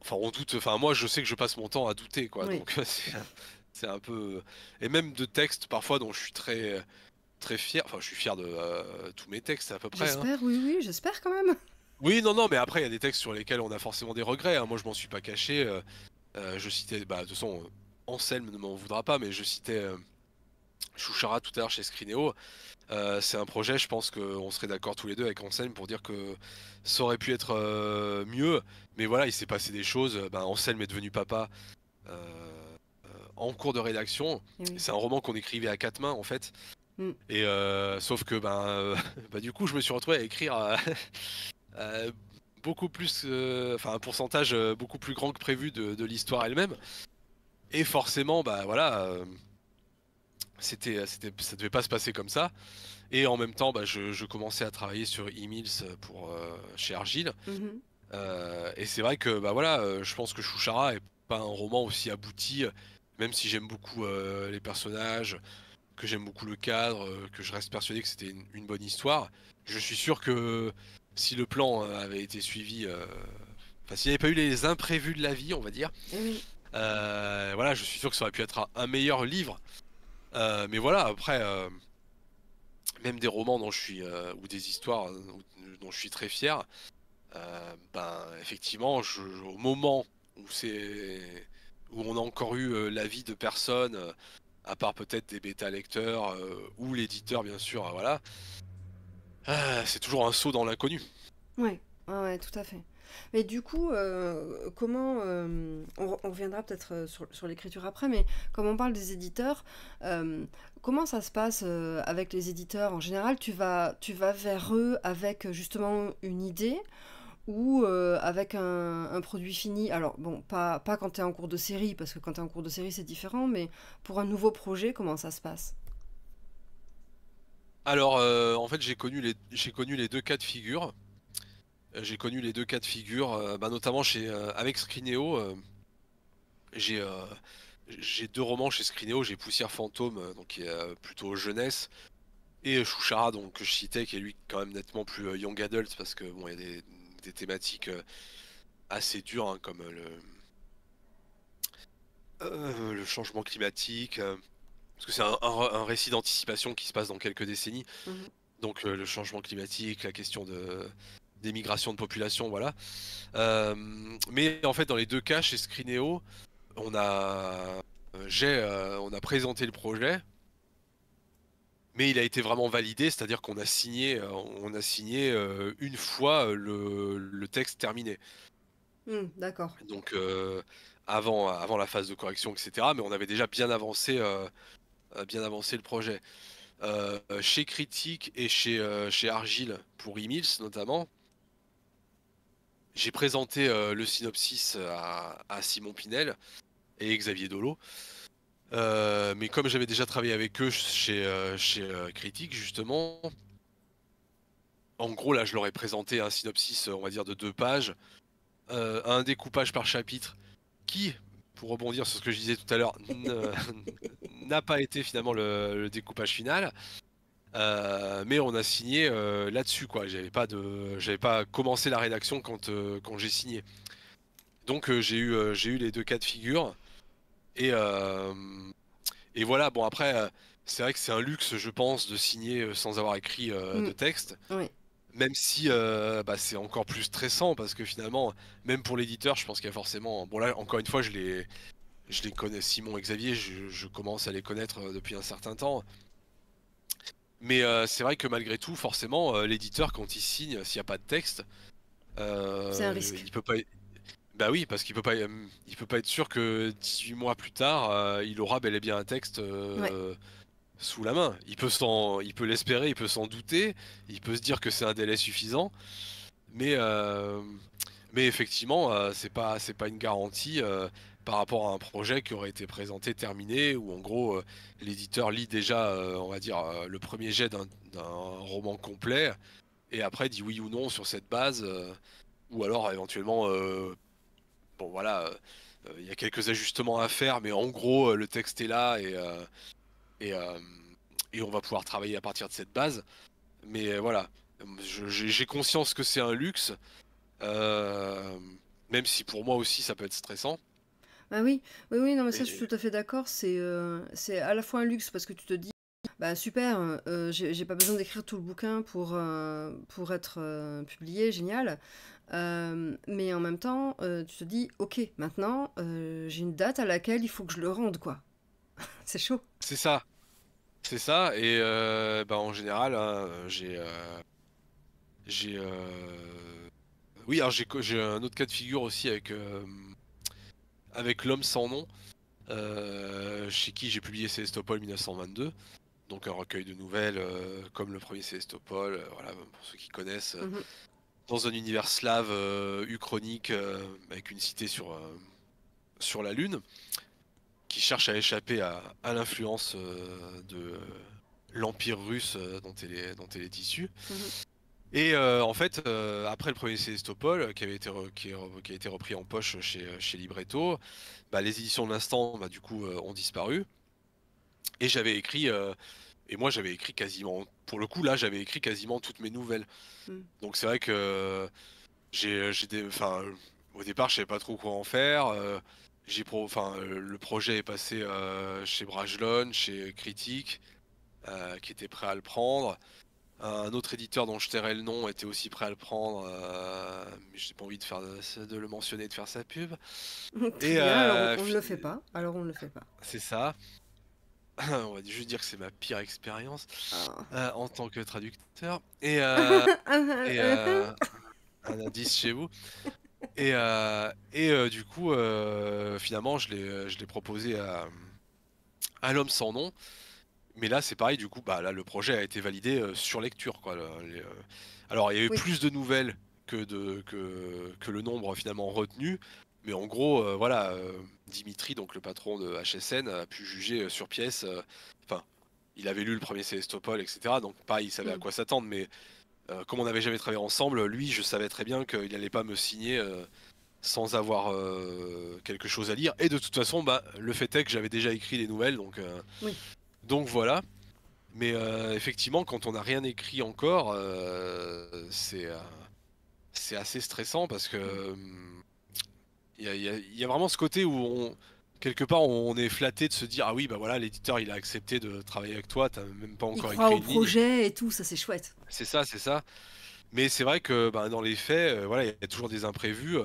S2: Enfin, on doute. Enfin, moi, je sais que je passe mon temps à douter, quoi. Donc, [laughs] c'est un peu. Et même de textes parfois dont je suis très très fier. Enfin, je suis fier de tous mes textes à peu près. Hein. J'espère,
S1: oui, oui, j'espère quand même. [laughs]
S2: Oui, non, non, mais après, il y a des textes sur lesquels on a forcément des regrets. Hein. Moi, je m'en suis pas caché. je citais, bah, de toute façon, Anselme ne m'en voudra pas, mais je citais euh, Chouchara tout à l'heure chez Scrineo. Euh, c'est un projet, je pense qu'on serait d'accord tous les deux avec Anselme pour dire que ça aurait pu être euh, mieux. Mais voilà, il s'est passé des choses. Ben, Anselme est devenu papa en cours de rédaction. Eh c'est un roman qu'on écrivait à quatre mains, en fait. Mm. Et sauf que ben, [laughs] ben, du coup, je me suis retrouvé à écrire [laughs] beaucoup plus, enfin un pourcentage beaucoup plus grand que prévu de l'histoire elle-même. Et forcément, bah voilà, euh, c'était, euh, c'était, ça devait pas se passer comme ça. Et en même temps, bah, je, commençais à travailler sur Emils pour euh, chez Argile. Mhm. et c'est vrai que bah voilà, je pense que Chouchara est pas un roman aussi abouti, même si j'aime beaucoup les personnages, que j'aime beaucoup le cadre, que je reste persuadé que c'était une, bonne histoire. Je suis sûr que si le plan avait été suivi, enfin s'il n'y avait pas eu les imprévus de la vie, on va dire. Euh, voilà, je suis sûr que ça aurait pu être un, meilleur livre. Euh, mais voilà, après, euh, même des romans dont je suis, ou des histoires dont je suis très fier, ben, effectivement, au moment où, c'est, où on a encore eu l'avis de personne, à part peut-être des bêta-lecteurs ou l'éditeur, bien sûr, voilà, c'est toujours un saut dans l'inconnu.
S1: oui ouais, ouais, tout à fait. Mais du coup, euh, comment. Euh, on, reviendra peut-être euh, sur, sur l'écriture après, mais comme on parle des éditeurs, comment ça se passe avec les éditeurs En général, tu vas, tu vas vers eux avec justement une idée ou avec un, produit fini. Alors, bon, pas, pas quand tu es en cours de série, parce que quand tu es en cours de série, c'est différent, mais pour un nouveau projet, comment ça se passe
S2: Alors, en fait, j'ai connu, les, connu les deux cas de figure. Euh, j'ai connu les deux cas de figure, euh, bah, notamment chez, euh, avec Scrineo. j'ai j'ai deux romans chez Scrineo, j'ai Poussière Fantôme, donc qui est plutôt jeunesse, et Chouchara, donc que je citais, qui est lui quand même nettement plus young adult, parce que bon, il y a des, thématiques assez dures, hein, comme le, le changement climatique, parce que c'est un, récit d'anticipation qui se passe dans quelques décennies, mhm. donc le changement climatique, la question de des migrations de population, voilà. Euh, mais en fait, dans les deux cas, chez Scrineo, on a, euh, on a présenté le projet, mais il a été vraiment validé, c'est-à-dire qu'on a signé, euh, on a signé une fois le, texte terminé.
S1: Hmm, d'accord.
S2: Donc avant, avant la phase de correction, etc. Mais on avait déjà bien avancé, bien avancé le projet. chez Critique et chez, chez Argile, pour Emils notamment, j'ai présenté euh, le synopsis euh, à, Simon Pinel et Xavier Dolo. Euh, mais comme j'avais déjà travaillé avec eux chez, Critique, justement, en gros, là, je leur ai présenté un synopsis, on va dire, de deux pages, un découpage par chapitre qui, pour rebondir sur ce que je disais tout à l'heure, [laughs] n'a pas été finalement le découpage final. Euh, mais on a signé euh, là-dessus, quoi. J'avais pas de, j'avais pas commencé la rédaction quand, euh, quand j'ai signé. Donc j'ai eu, j'ai eu les deux cas de figure. Et, et voilà. Bon après, c'est vrai que c'est un luxe, je pense, de signer sans avoir écrit mm. de texte. Même si bah, c'est encore plus stressant parce que finalement, même pour l'éditeur, je pense qu'il y a forcément. Bon là, encore une fois, je les, je les connais, Simon et Xavier, je commence à les connaître depuis un certain temps. Mais euh, c'est vrai que malgré tout, forcément, euh, l'éditeur, quand il signe, s'il n'y a pas de texte, euh, il peut pas. Bah oui, parce qu'il peut pas, il peut pas être sûr que 18 mois plus tard, il aura bel et bien un texte sous la main. Il peut l'espérer, il peut s'en douter, il peut se dire que c'est un délai suffisant, mais mais effectivement, c'est pas, c'est pas une garantie par rapport à un projet qui aurait été présenté terminé, où en gros euh, l'éditeur lit déjà, euh, on va dire, euh, le premier jet d'un roman complet, et après dit oui ou non sur cette base, ou alors éventuellement, bon voilà, il y a quelques ajustements à faire, mais en gros le texte est là et, et, on va pouvoir travailler à partir de cette base. Mais voilà, j'ai conscience que c'est un luxe, même si pour moi aussi ça peut être stressant.
S1: Ah oui, oui, oui, non, mais ça, je suis tout à fait d'accord. C'est euh, c'est à la fois un luxe parce que tu te dis, bah super, euh, j'ai pas besoin d'écrire tout le bouquin pour, euh, pour être publié, génial. mais en même temps, tu te dis, ok, maintenant, j'ai une date à laquelle il faut que je le rende, quoi. [laughs] c'est chaud.
S2: C'est ça. C'est ça. Et bah, en général, hein, j'ai. j'ai. Oui, alors j'ai un autre cas de figure aussi avec avec l'homme sans nom, euh, chez qui j'ai publié Célestopol 1922. Donc un recueil de nouvelles euh, comme le premier Célestopol, euh, voilà, pour ceux qui connaissent, mhm. dans un univers slave uchronique avec une cité sur, sur la Lune qui cherche à échapper à, l'influence de l'Empire russe dont elle est, issue. Mhm. Et euh, en fait, euh, après le premier Célestopol, euh, qui, avait été qui, a été repris en poche chez, chez Libretto, bah, les éditions de l'instant, bah, du coup, ont disparu. Et j'avais écrit, et moi j'avais écrit quasiment, pour le coup là, j'avais écrit quasiment toutes mes nouvelles. Hmm. Donc c'est vrai que j'ai, au départ, je savais pas trop quoi en faire. le projet est passé chez Brajlon, chez Critique, qui était prêt à le prendre un autre éditeur dont je tairai le nom était aussi prêt à le prendre, euh, mais j'ai pas envie de, faire de, le mentionner, de faire sa pub.
S1: Et, alors euh, on ne le fait pas. Alors on ne le fait pas.
S2: C'est ça. [laughs] on va juste dire que c'est ma pire expérience ah. euh, en tant que traducteur. Et, [laughs] un indice chez vous. Et, et du coup, finalement, je l'ai proposé à, à l'homme sans nom mais là, c'est pareil, du coup, bah, là, le projet a été validé euh, sur lecture. Quoi, euh. alors, il y a eu plus de nouvelles que, de, que, le nombre finalement retenu. Mais en gros, euh, voilà, Dimitri, donc le patron de HSN, a pu juger sur pièce. Enfin, il avait lu le premier Célestopol, etc. Donc, pas, il savait à mm. quoi s'attendre. Mais comme on n'avait jamais travaillé ensemble, lui, je savais très bien qu'il n'allait pas me signer sans avoir quelque chose à lire. Et de toute façon, bah, le fait est que j'avais déjà écrit les nouvelles, donc donc voilà. Mais euh, effectivement, quand on n'a rien écrit encore, euh, euh, c'est assez stressant parce que il y, a vraiment ce côté où on, quelque part on est flatté de se dire ah oui bah voilà l'éditeur il a accepté de travailler avec toi, t'as même pas encore écrit. Croit au projet
S1: et tout, ça c'est chouette.
S2: C'est ça, c'est ça. Mais c'est vrai que bah, dans les faits, voilà, il y a toujours des imprévus.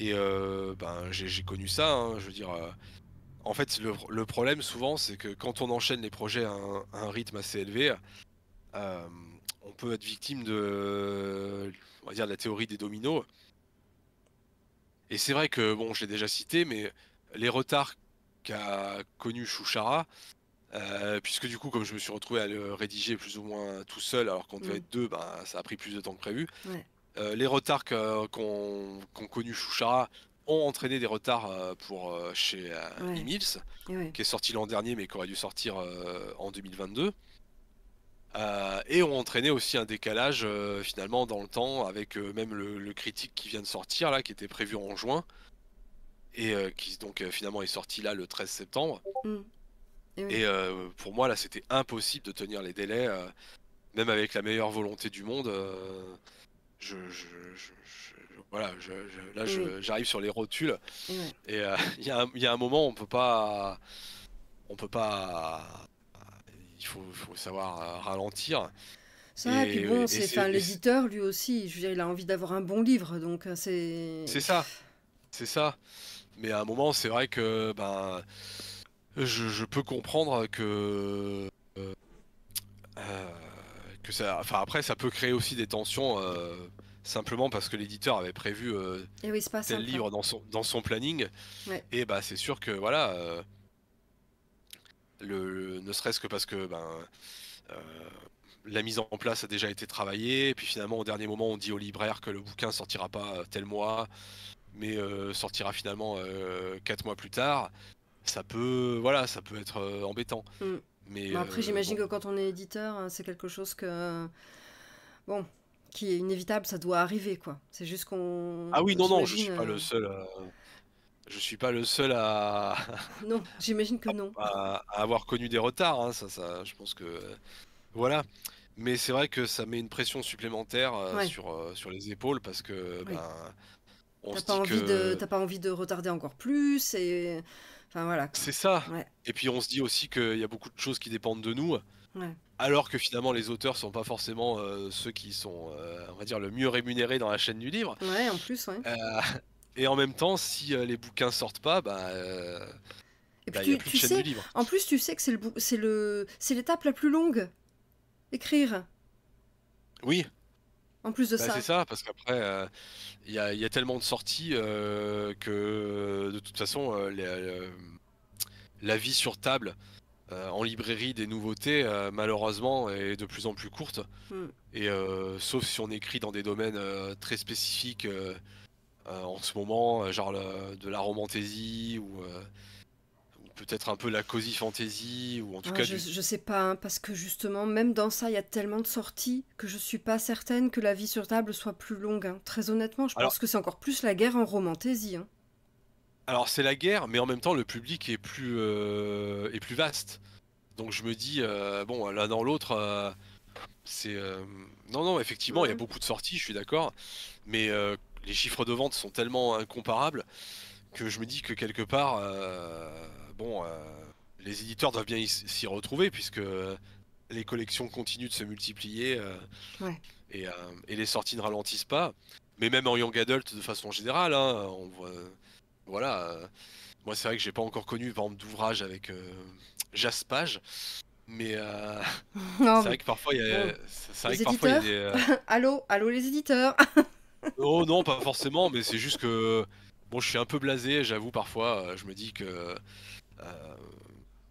S2: Et ben, j'ai connu ça. Hein, je veux dire, en fait, le, problème souvent, c'est que quand on enchaîne les projets à un, rythme assez élevé, euh, on peut être victime de, on va dire, la théorie des dominos. Et c'est vrai que, bon, je l'ai déjà cité, mais les retards qu'a connu Chouchara, euh, puisque du coup, comme je me suis retrouvé à le rédiger plus ou moins tout seul, alors qu'on devait mm. être deux, ben, ça a pris plus de temps que prévu. Euh, les retards qu'ont qu connu Chouchara, ont entraîné des retards euh, pour euh, chez euh, ouais. qui est sorti l'an dernier mais qui aurait dû sortir en 2022. et ont entraîné aussi un décalage finalement dans le temps avec même le, critique qui vient de sortir là, qui était prévu en juin et qui donc finalement est sorti là le 13 septembre. Mm. Et, pour moi là c'était impossible de tenir les délais, même avec la meilleure volonté du monde. je, voilà, là mm. j'arrive sur les rotules mm. et euh, [laughs] il y, a un moment on peut pas, on peut pas, il faut, savoir euh, ralentir. Ça, c'est, l'éditeur
S1: lui aussi, je il a envie d'avoir un bon livre, donc euh, c'est. C'est
S2: ça, c'est ça. Mais à un moment, c'est vrai que ben, je, peux comprendre que. que ça, enfin après, ça peut créer aussi des tensions simplement parce que l'éditeur avait prévu euh, eh tel livre hein. dans son, dans son planning. Et bah c'est sûr que voilà, euh, le, ne serait-ce que parce que ben, euh, la mise en place a déjà été travaillée, et puis finalement au dernier moment on dit au libraire que le bouquin sortira pas tel mois, mais sortira finalement quatre mois plus tard. Ça peut, voilà, ça peut être embêtant. Mm. Mais, après, j'imagine que
S1: quand on est éditeur, hein, c'est quelque chose que bon, qui est inévitable, ça doit arriver, quoi. C'est juste qu'on. Ah oui, non, non, je suis pas le euh,
S2: seul. Euh, je suis pas le seul à. [laughs]
S1: Non, j'imagine que non. À,
S2: avoir connu des retards, hein, ça, ça, je pense que. Voilà. Mais c'est vrai que ça met une pression supplémentaire euh, sur, sur les épaules parce que. Ben, T'as
S1: pas, envie de retarder encore plus et. voilà. C'est ça.
S2: Et puis on se dit aussi qu'il y a beaucoup de choses qui dépendent de nous. Ouais alors que finalement les auteurs sont pas forcément euh, ceux qui sont, euh, on va dire, le mieux rémunérés dans la chaîne du livre. Ouais, en plus, ouais. Euh, [laughs] et en même temps, si les bouquins sortent pas, bah. et bah, puis tu, sais,
S1: en plus tu sais que c'est le, c'est le, c'est l'étape la plus longue, écrire. Oui. En plus de bah, ça. C'est
S2: ça, parce qu'après, il y a, y, a tellement de sorties que de toute façon, la vie sur table euh, en librairie des nouveautés, euh, malheureusement, est de plus en plus courte. Hmm. Et euh, sauf si on écrit dans des domaines très spécifiques en ce moment, genre de la romantésie, ou, peut-être un peu la cosy fantasy ou en tout ah, cas. Je, ne je, sais
S1: pas, hein, parce que justement, même dans ça, il y a tellement de sorties que je suis pas certaine que la vie sur table soit plus longue. Hein. Très honnêtement, je pense que c'est encore plus la guerre en romantésie. Hein
S2: alors c'est la guerre, mais en même temps le public est plus euh, plus vaste. Donc je me dis euh, bon l'un dans l'autre, euh, c'est non non effectivement il y a beaucoup de sorties, je suis d'accord, mais les chiffres de vente sont tellement incomparables que je me dis que quelque part bon les éditeurs doivent bien s'y retrouver puisque les collections continuent de se multiplier et, les sorties ne ralentissent pas. Mais même en Young Adult de façon générale, hein, on voit voilà. Euh, moi, c'est vrai que j'ai pas encore connu, d'ouvrage avec euh, jaspage. Mais euh, [laughs] c'est vrai que parfois il y a,
S1: allô, allô les éditeurs.
S2: [laughs] oh non, pas forcément, mais c'est juste que bon, je suis un peu blasé, j'avoue parfois. Je me dis que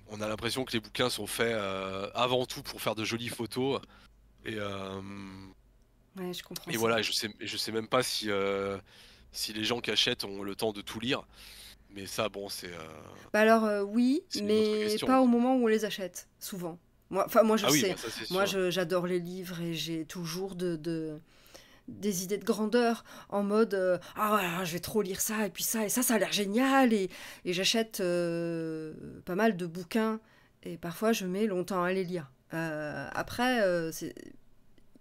S2: on a l'impression que les bouquins sont faits avant tout pour faire de jolies photos. Et ouais,
S1: je comprends. Et voilà, je
S2: sais, je sais même pas si si les gens qui achètent ont le temps de tout lire. Mais ça, bon, c'est. Euh, bah
S1: alors, euh, oui, mais pas au moment où on les achète, souvent. Moi, enfin, moi je ah sais. Bah moi, j'adore les livres et j'ai toujours de, des idées de grandeur en mode euh, ah je vais trop lire ça et puis ça et ça ça a l'air génial et j'achète pas mal de bouquins et parfois je mets longtemps à les lire. après, c'est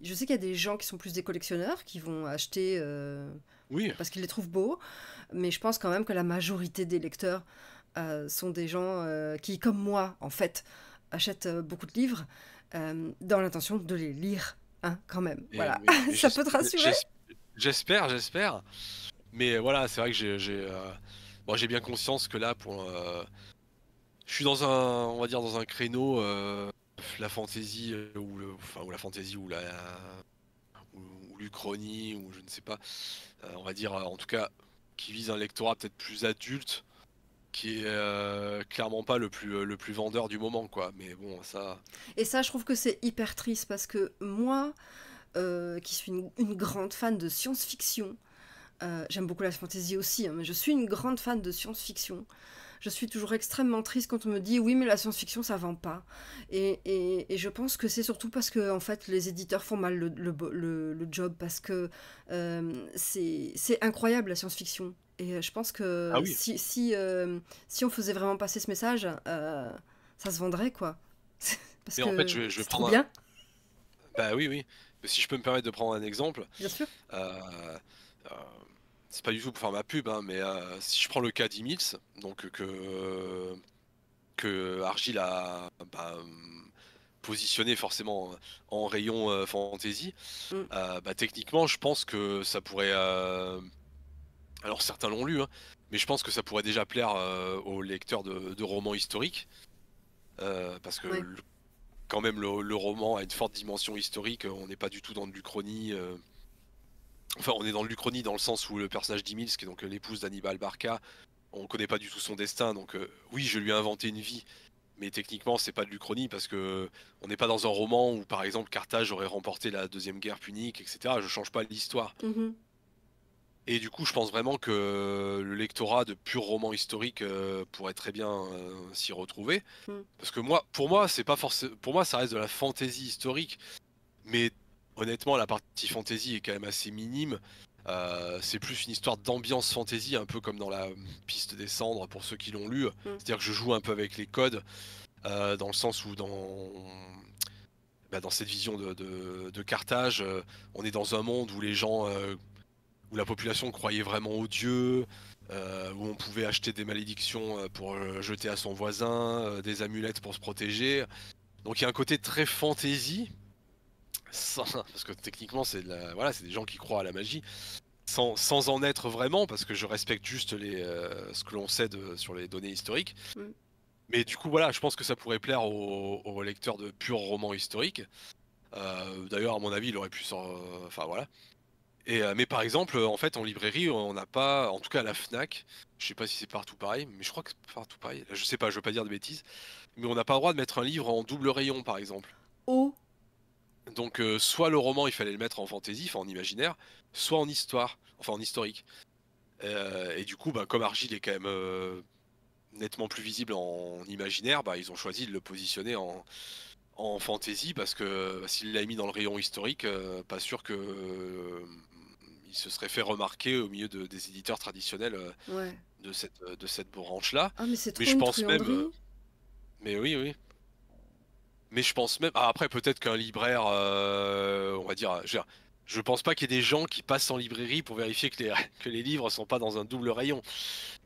S1: je sais qu'il y a des gens qui sont plus des collectionneurs, qui vont acheter euh, parce qu'ils les trouvent beaux, mais je pense quand même que la majorité des lecteurs euh, sont des gens euh, qui, comme moi, en fait, achètent beaucoup de livres dans l'intention de les lire, hein, quand même. voilà, [laughs] ça peut te rassurer.
S2: J'espère, j'espère. Mais voilà, c'est vrai que j'ai bon, bien conscience que là, pour, je suis dans un, on va dire, dans un créneau la fantaisie euh, ou, la fantaisie ou la ou, l'Uchronie ou je ne sais pas, euh, on va dire euh, en tout cas qui vise un lectorat peut-être plus adulte, qui est clairement pas le plus, vendeur du moment, quoi. Mais bon, ça.
S1: Et ça, je trouve que c'est hyper triste parce que moi, qui suis une, grande fan de science-fiction, j'aime beaucoup la fantaisie aussi, hein, mais je suis une grande fan de science-fiction je suis toujours extrêmement triste quand on me dit oui, mais la science-fiction, ça vend pas. Et, et, je pense que c'est surtout parce que en fait, les éditeurs font mal le, le, le, job parce que euh, c'est incroyable la science-fiction. Et euh, je pense que ah si, si, euh, si, on faisait vraiment passer ce message, ça se vendrait quoi. [laughs] parce mais en fait, je, je Bien.
S2: Bah oui, oui. si je peux me permettre de prendre un exemple. Bien sûr c'est pas du tout pour faire ma pub, hein, mais euh, si je prends le cas d'Imils, donc euh, que, que a bah, positionné forcément en rayon euh, fantasy, mm. bah, techniquement, je pense que ça pourrait. Alors certains l'ont lu, hein, mais je pense que ça pourrait déjà plaire aux lecteurs de, romans historiques, parce que. quand même, le, le, roman a une forte dimension historique. On n'est pas du tout dans de l'Uchronie Enfin, on est dans l'Uchronie dans le sens où le personnage d'Imils, qui est donc euh, l'épouse d'Hannibal Barca, on ne connaît pas du tout son destin. Donc, euh, oui, je lui ai inventé une vie, mais techniquement, c'est pas de l'Uchronie parce que euh, on n'est pas dans un roman où, par exemple, Carthage aurait remporté la deuxième guerre punique, etc. Je ne change pas l'histoire. Mhm. Et du coup, je pense vraiment que le lectorat de pur roman historique pourrait très bien s'y retrouver, mm. parce que moi, pour moi, c'est pas forcément, pour moi, ça reste de la fantaisie historique, mais honnêtement, la partie fantasy est quand même assez minime. Euh, c'est plus une histoire d'ambiance fantasy, un peu comme dans la piste des cendres pour ceux qui l'ont lu. Mm. C'est-à-dire que je joue un peu avec les codes, euh, dans le sens où dans, bah, cette vision de, Carthage, euh, on est dans un monde où les gens, où la population croyait vraiment aux dieux, où on pouvait acheter des malédictions pour jeter à son voisin, des amulettes pour se protéger. Donc il y a un côté très fantasy, parce que techniquement, c'est voilà, c'est des gens qui croient à la magie, sans, sans en être vraiment, parce que je respecte juste les, euh, ce que l'on sait de, sur les données historiques. Mm. Mais du coup, voilà, je pense que ça pourrait plaire aux, lecteurs de purs romans historiques. Euh, d'ailleurs, à mon avis, il aurait pu s'en. Enfin, voilà. Et, euh, mais par exemple, en fait, en librairie, on n'a pas, en tout cas à la Fnac, je sais pas si c'est partout pareil, mais je crois que c'est partout pareil. Je sais pas, je veux pas dire de bêtises, mais on n'a pas le droit de mettre un livre en double rayon, par exemple. Oh donc, euh, soit le roman, il fallait le mettre en fantaisie, enfin en imaginaire, soit en histoire, enfin en historique. Euh, et du coup, bah, comme Argile est quand même euh, nettement plus visible en, imaginaire, bah, ils ont choisi de le positionner en, en fantaisie parce que bah, s'il l'a mis dans le rayon historique, pas sûr que il se serait fait remarquer au milieu de, des éditeurs traditionnels
S1: de
S2: cette de cette branche-là. Ah, mais, mais je pense même. Mais oui, oui. Mais je pense même. Ah, après, peut-être qu'un libraire, euh, on va dire, je, pense pas qu'il y ait des gens qui passent en librairie pour vérifier que les, [laughs] que les livres sont pas dans un double rayon.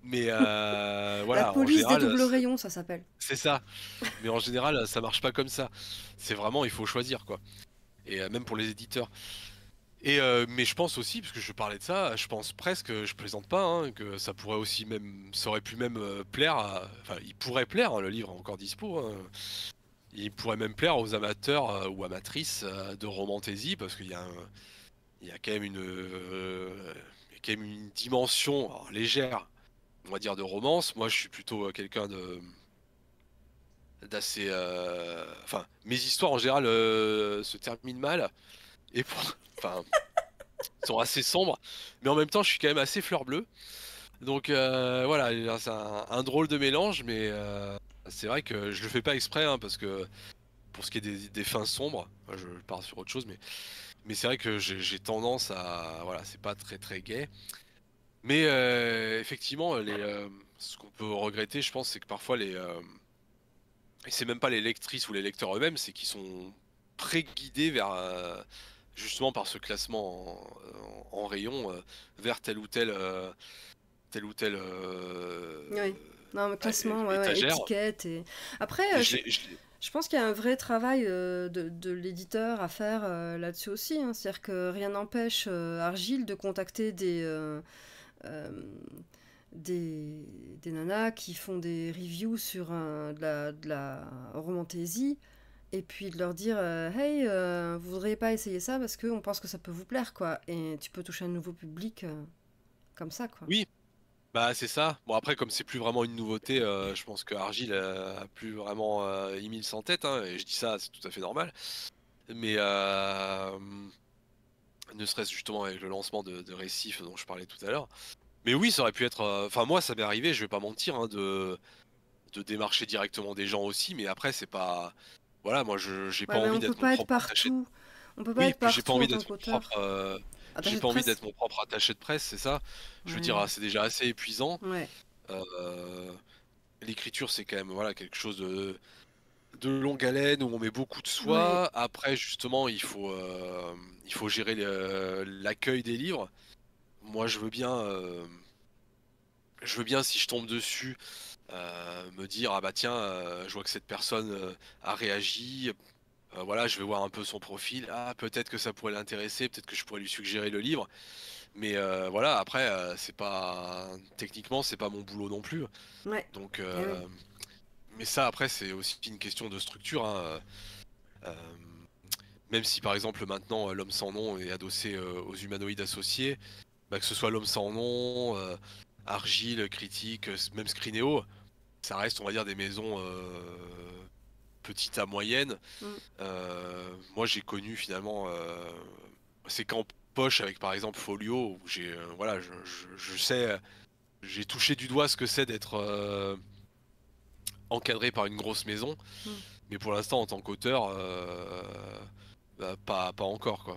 S2: Mais euh, [laughs] voilà. La police des doubles
S1: rayons, ça s'appelle.
S2: C'est ça. Mais en général, ça marche pas comme ça. C'est vraiment, il faut choisir quoi. Et euh, même pour les éditeurs. Et mais je pense aussi, parce que je parlais de ça, je pense presque, je plaisante pas, hein, que ça pourrait aussi même, ça aurait pu même plaire. enfin, il pourrait plaire. Hein, le livre encore dispo. Hein. Il pourrait même plaire aux amateurs euh, ou amatrices euh, de romantaisie parce qu'il euh, y a, quand même une, dimension légère, on va dire, de romance. Moi, je suis plutôt quelqu'un de d'assez. Enfin, mes histoires en général se terminent mal et pour... [laughs] enfin sont assez sombres, mais en même temps, je suis quand même assez fleur bleue. Donc voilà, c'est un, drôle de mélange, mais c'est vrai que je le fais pas exprès, hein, parce que pour ce qui est des, fins sombres, je pars sur autre chose, mais, c'est vrai que j'ai tendance à. Voilà, c'est pas très très gay. Mais euh, effectivement, euh, ce qu'on peut regretter, je pense, c'est que parfois les. Euh, et c'est même pas les lectrices ou les lecteurs eux-mêmes, c'est qu'ils sont préguidés vers. justement par ce classement en, en rayon, vers tel ou tel. tel ou tel. Oui
S1: non, mais classement, étiquette. Et... Après, euh, je, pense qu'il y a un vrai travail euh, de, l'éditeur à faire euh, là-dessus aussi. Hein. C'est-à-dire que rien n'empêche Argile de contacter des, des, nanas qui font des reviews sur de, la, de romantaisie et puis de leur dire hey euh, vous voudriez pas essayer ça parce qu'on pense que ça peut vous plaire quoi et tu peux toucher un nouveau public comme ça quoi
S2: oui bah c'est ça. Bon après comme c'est plus vraiment une nouveauté, euh, je pense que Argile euh, a plus vraiment euh, Emile tête, hein, et je dis ça, c'est tout à fait normal. Mais euh, ne serait-ce justement avec le lancement de, de dont je parlais tout à l'heure. Mais oui, ça aurait pu être. Enfin moi, ça m'est arrivé, je vais pas mentir, hein, de démarcher directement des gens aussi. Mais après, c'est pas. Voilà, moi, je j'ai pas envie d'être. On peut pas être partout.
S1: On peut pas être partout. J'ai pas envie d'être mon
S2: propre ah, bah, J'ai pas envie d'être mon propre attaché de presse, c'est ça. Je veux dire, mmh. ah, c'est déjà assez épuisant. Euh, l'écriture, c'est quand même voilà quelque chose de, de longue haleine où on met beaucoup de soi. Après, justement, il faut euh, il faut gérer l'accueil des livres. Moi, je veux bien euh, je veux bien si je tombe dessus me dire ah bah tiens, je vois que cette personne a réagi euh, voilà, je vais voir un peu son profil. Ah, peut-être que ça pourrait l'intéresser, peut-être que je pourrais lui suggérer le livre. Mais euh, voilà, après, euh, c'est pas techniquement, c'est pas mon boulot non plus. Ouais. Donc, eh mais ça, après, c'est aussi une question de structure. Hein. même si, par exemple, maintenant, l'homme sans nom est adossé aux humanoïdes associés, bah, que ce soit l'homme sans nom, Argile, Critique, même Scrineo, ça reste, on va dire, des maisons petite à moyenne. Mm. Euh, moi, j'ai connu finalement C'est euh, ces poche avec par exemple Folio, où j'ai euh, voilà, je, sais, j'ai touché du doigt ce que c'est d'être encadré par une grosse maison, mm. mais pour l'instant, en tant qu'auteur, bah, pas, pas encore quoi.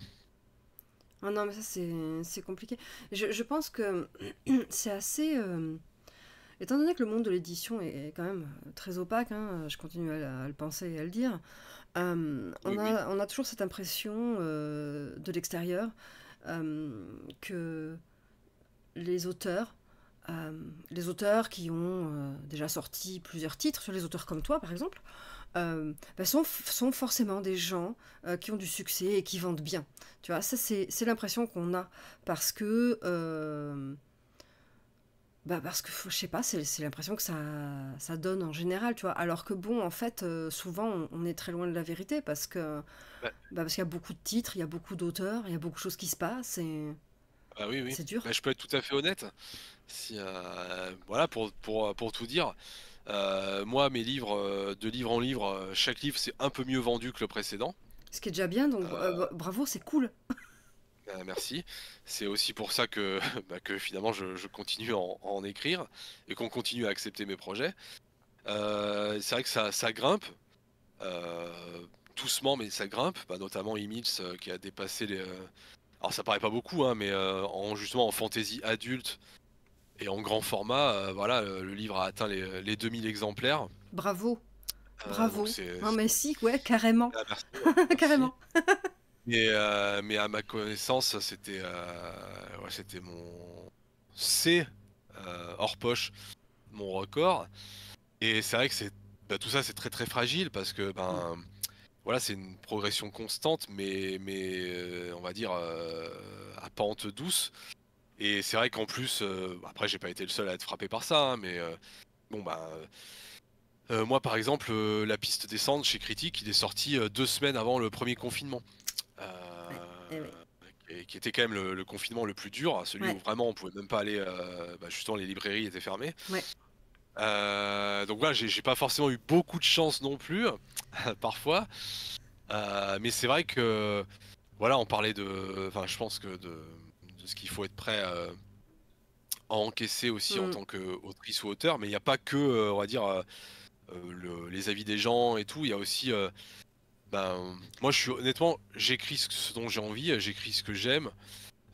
S1: Ah non, mais ça c'est compliqué. je pense que [clears throat] c'est assez. Étant donné que le monde de l'édition est, quand même euh, très opaque, hein, euh, je continue à, le penser et à le dire, euh, on, a, toujours cette impression de l'extérieur que les auteurs, les auteurs qui ont déjà sorti plusieurs titres, sur les auteurs comme toi par exemple, bah, sont, forcément des gens qui ont du succès et qui vendent bien. Tu vois, ça c'est l'impression qu'on a parce que bah parce que je sais pas, c'est l'impression que ça, ça, donne en général, tu vois. Alors que bon, en fait, euh, souvent on, est très loin de la vérité parce que bah parce qu'il y a beaucoup de titres, il y a beaucoup d'auteurs, il y a beaucoup de choses qui se passent et
S2: bah, oui, oui. c'est dur. Bah, je peux être tout à fait honnête. Si euh, voilà pour, pour, pour, tout dire, euh, moi mes livres de livre en livre, chaque livre c'est un peu mieux vendu que le précédent.
S1: Ce qui est déjà bien, donc bravo, c'est cool.
S2: Euh, merci. C'est aussi pour ça que, [laughs] bah, que finalement je, continue à en, écrire et qu'on continue à accepter mes projets. Euh, c'est vrai que ça, grimpe, euh, doucement, mais ça grimpe, bah, notamment Imils qui a dépassé les. alors ça paraît pas beaucoup, hein, mais en, justement en fantasy adulte et en grand format, voilà, le livre a atteint les, 2000 exemplaires. Bravo! Bravo!
S1: Merci, ouais, carrément! Ah, [laughs] carrément! [laughs]
S2: Mais, euh, mais à ma connaissance, c'était euh, c'était mon C euh, hors poche, mon record. Et c'est vrai que c'est bah, tout ça, c'est très très fragile parce que ben mm. voilà, c'est une progression constante, mais mais on va dire à pente douce. Et c'est vrai qu'en plus, après, j'ai pas été le seul à être frappé par ça, hein, mais bon ben. moi, par exemple, la piste descente chez Critique, il est sorti deux semaines avant le premier confinement. Euh, eh qui, était quand même le, confinement le plus dur, hein, celui où vraiment on pouvait même pas aller, euh, bah, justement les librairies étaient fermées. Euh, donc voilà, j'ai pas forcément eu beaucoup de chance non plus, [laughs] parfois. mais c'est vrai que voilà, on parlait de. Enfin, je pense que de, ce qu'il faut être prêt à, encaisser aussi en mm. tant qu'autrice ou auteur, mais il n'y a pas que, on va dire, les avis des gens et tout, il y a aussi ben, moi, je suis honnêtement, j'écris ce dont j'ai envie, j'écris ce que j'aime.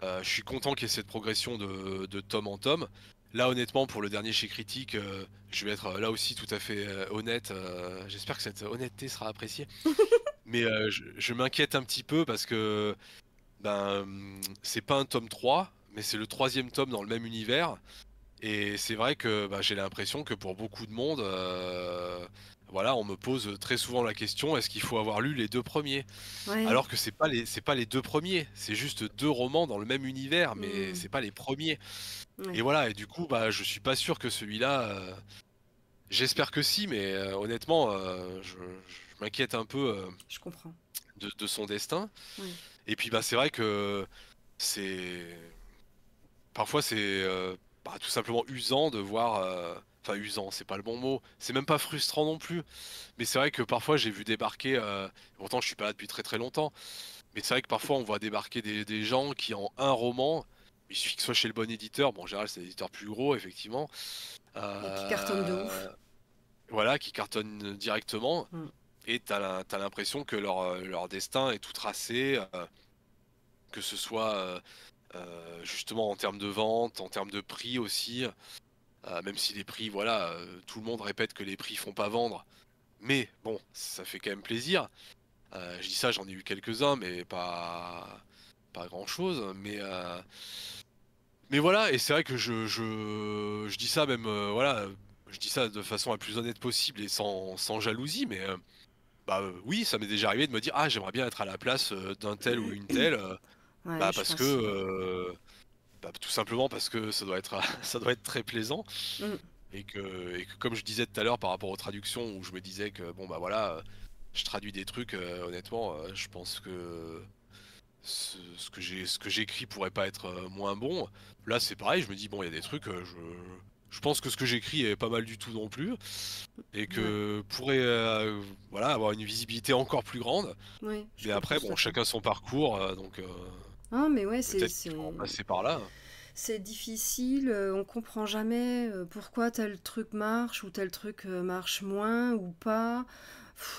S2: Euh, je suis content qu'il y ait cette progression de, tome en tome. Là, honnêtement, pour le dernier chez Critique, euh, je vais être euh, là aussi tout à fait honnête. J'espère que cette honnêteté sera appréciée. [laughs] Mais je, m'inquiète un petit peu parce que ben, c'est pas un tome 3, mais c'est le troisième tome dans le même univers. Et c'est vrai que bah, j'ai l'impression que pour beaucoup de monde, voilà, on me pose très souvent la question est-ce qu'il faut avoir lu les deux premiers Alors que c'est pas pas les deux premiers, c'est juste deux romans dans le même univers, mais hmm. ce n'est pas les premiers. Et voilà, et du coup, bah, je suis pas sûr que celui-là. Euh, j'espère que si, mais euh, honnêtement, euh, je, m'inquiète un peu. De, son destin. Et puis, bah, c'est vrai que c'est parfois c'est bah, tout simplement usant de voir Enfin, usant, c'est pas le bon mot. C'est même pas frustrant non plus. Mais c'est vrai que parfois j'ai vu débarquer. Euh, pourtant, je suis pas là depuis très très longtemps. Mais c'est vrai que parfois on voit débarquer des, gens qui, en un roman, il suffit que ce soit chez le bon éditeur. Bon, en général, c'est l'éditeur plus gros, effectivement. Euh, qui cartonne de ouf. Voilà, qui cartonne directement. Mm. Et t'as as, l'impression que leur, euh, leur, destin est tout tracé. Euh, que ce soit justement en termes de vente, en termes de prix aussi. Euh, même si les prix, voilà, euh, tout le monde répète que les prix font pas vendre. Mais bon, ça fait quand même plaisir. Euh, je dis ça, j'en ai eu quelques-uns, mais pas, pas grand-chose. Mais, mais voilà, et c'est vrai que je, je, dis ça même, voilà, je dis ça de façon la plus honnête possible et sans, sans jalousie, mais bah oui, ça m'est déjà arrivé de me dire, ah, j'aimerais bien être à la place d'un tel ou une telle.
S1: Bah, parce que
S2: bah, tout simplement parce que ça doit être, [laughs] ça doit être très plaisant. Mm. Et, que, comme je disais tout à l'heure par rapport aux traductions, où je me disais que, bon, bah voilà, je traduis des trucs, euh, honnêtement, euh, je pense que ce, que j'ai ce j'écris pourrait pas être euh, moins bon. Là, c'est pareil, je me dis, bon, il y a des trucs, je, pense que ce que j'écris est pas mal du tout non plus, et que pourrait voilà avoir une visibilité encore plus grande. Et mais après, bon, chacun son parcours, donc.
S1: Ah, mais ouais, c'est. par là. C'est difficile, euh, on comprend jamais euh, pourquoi tel truc marche ou tel truc euh, marche moins ou pas.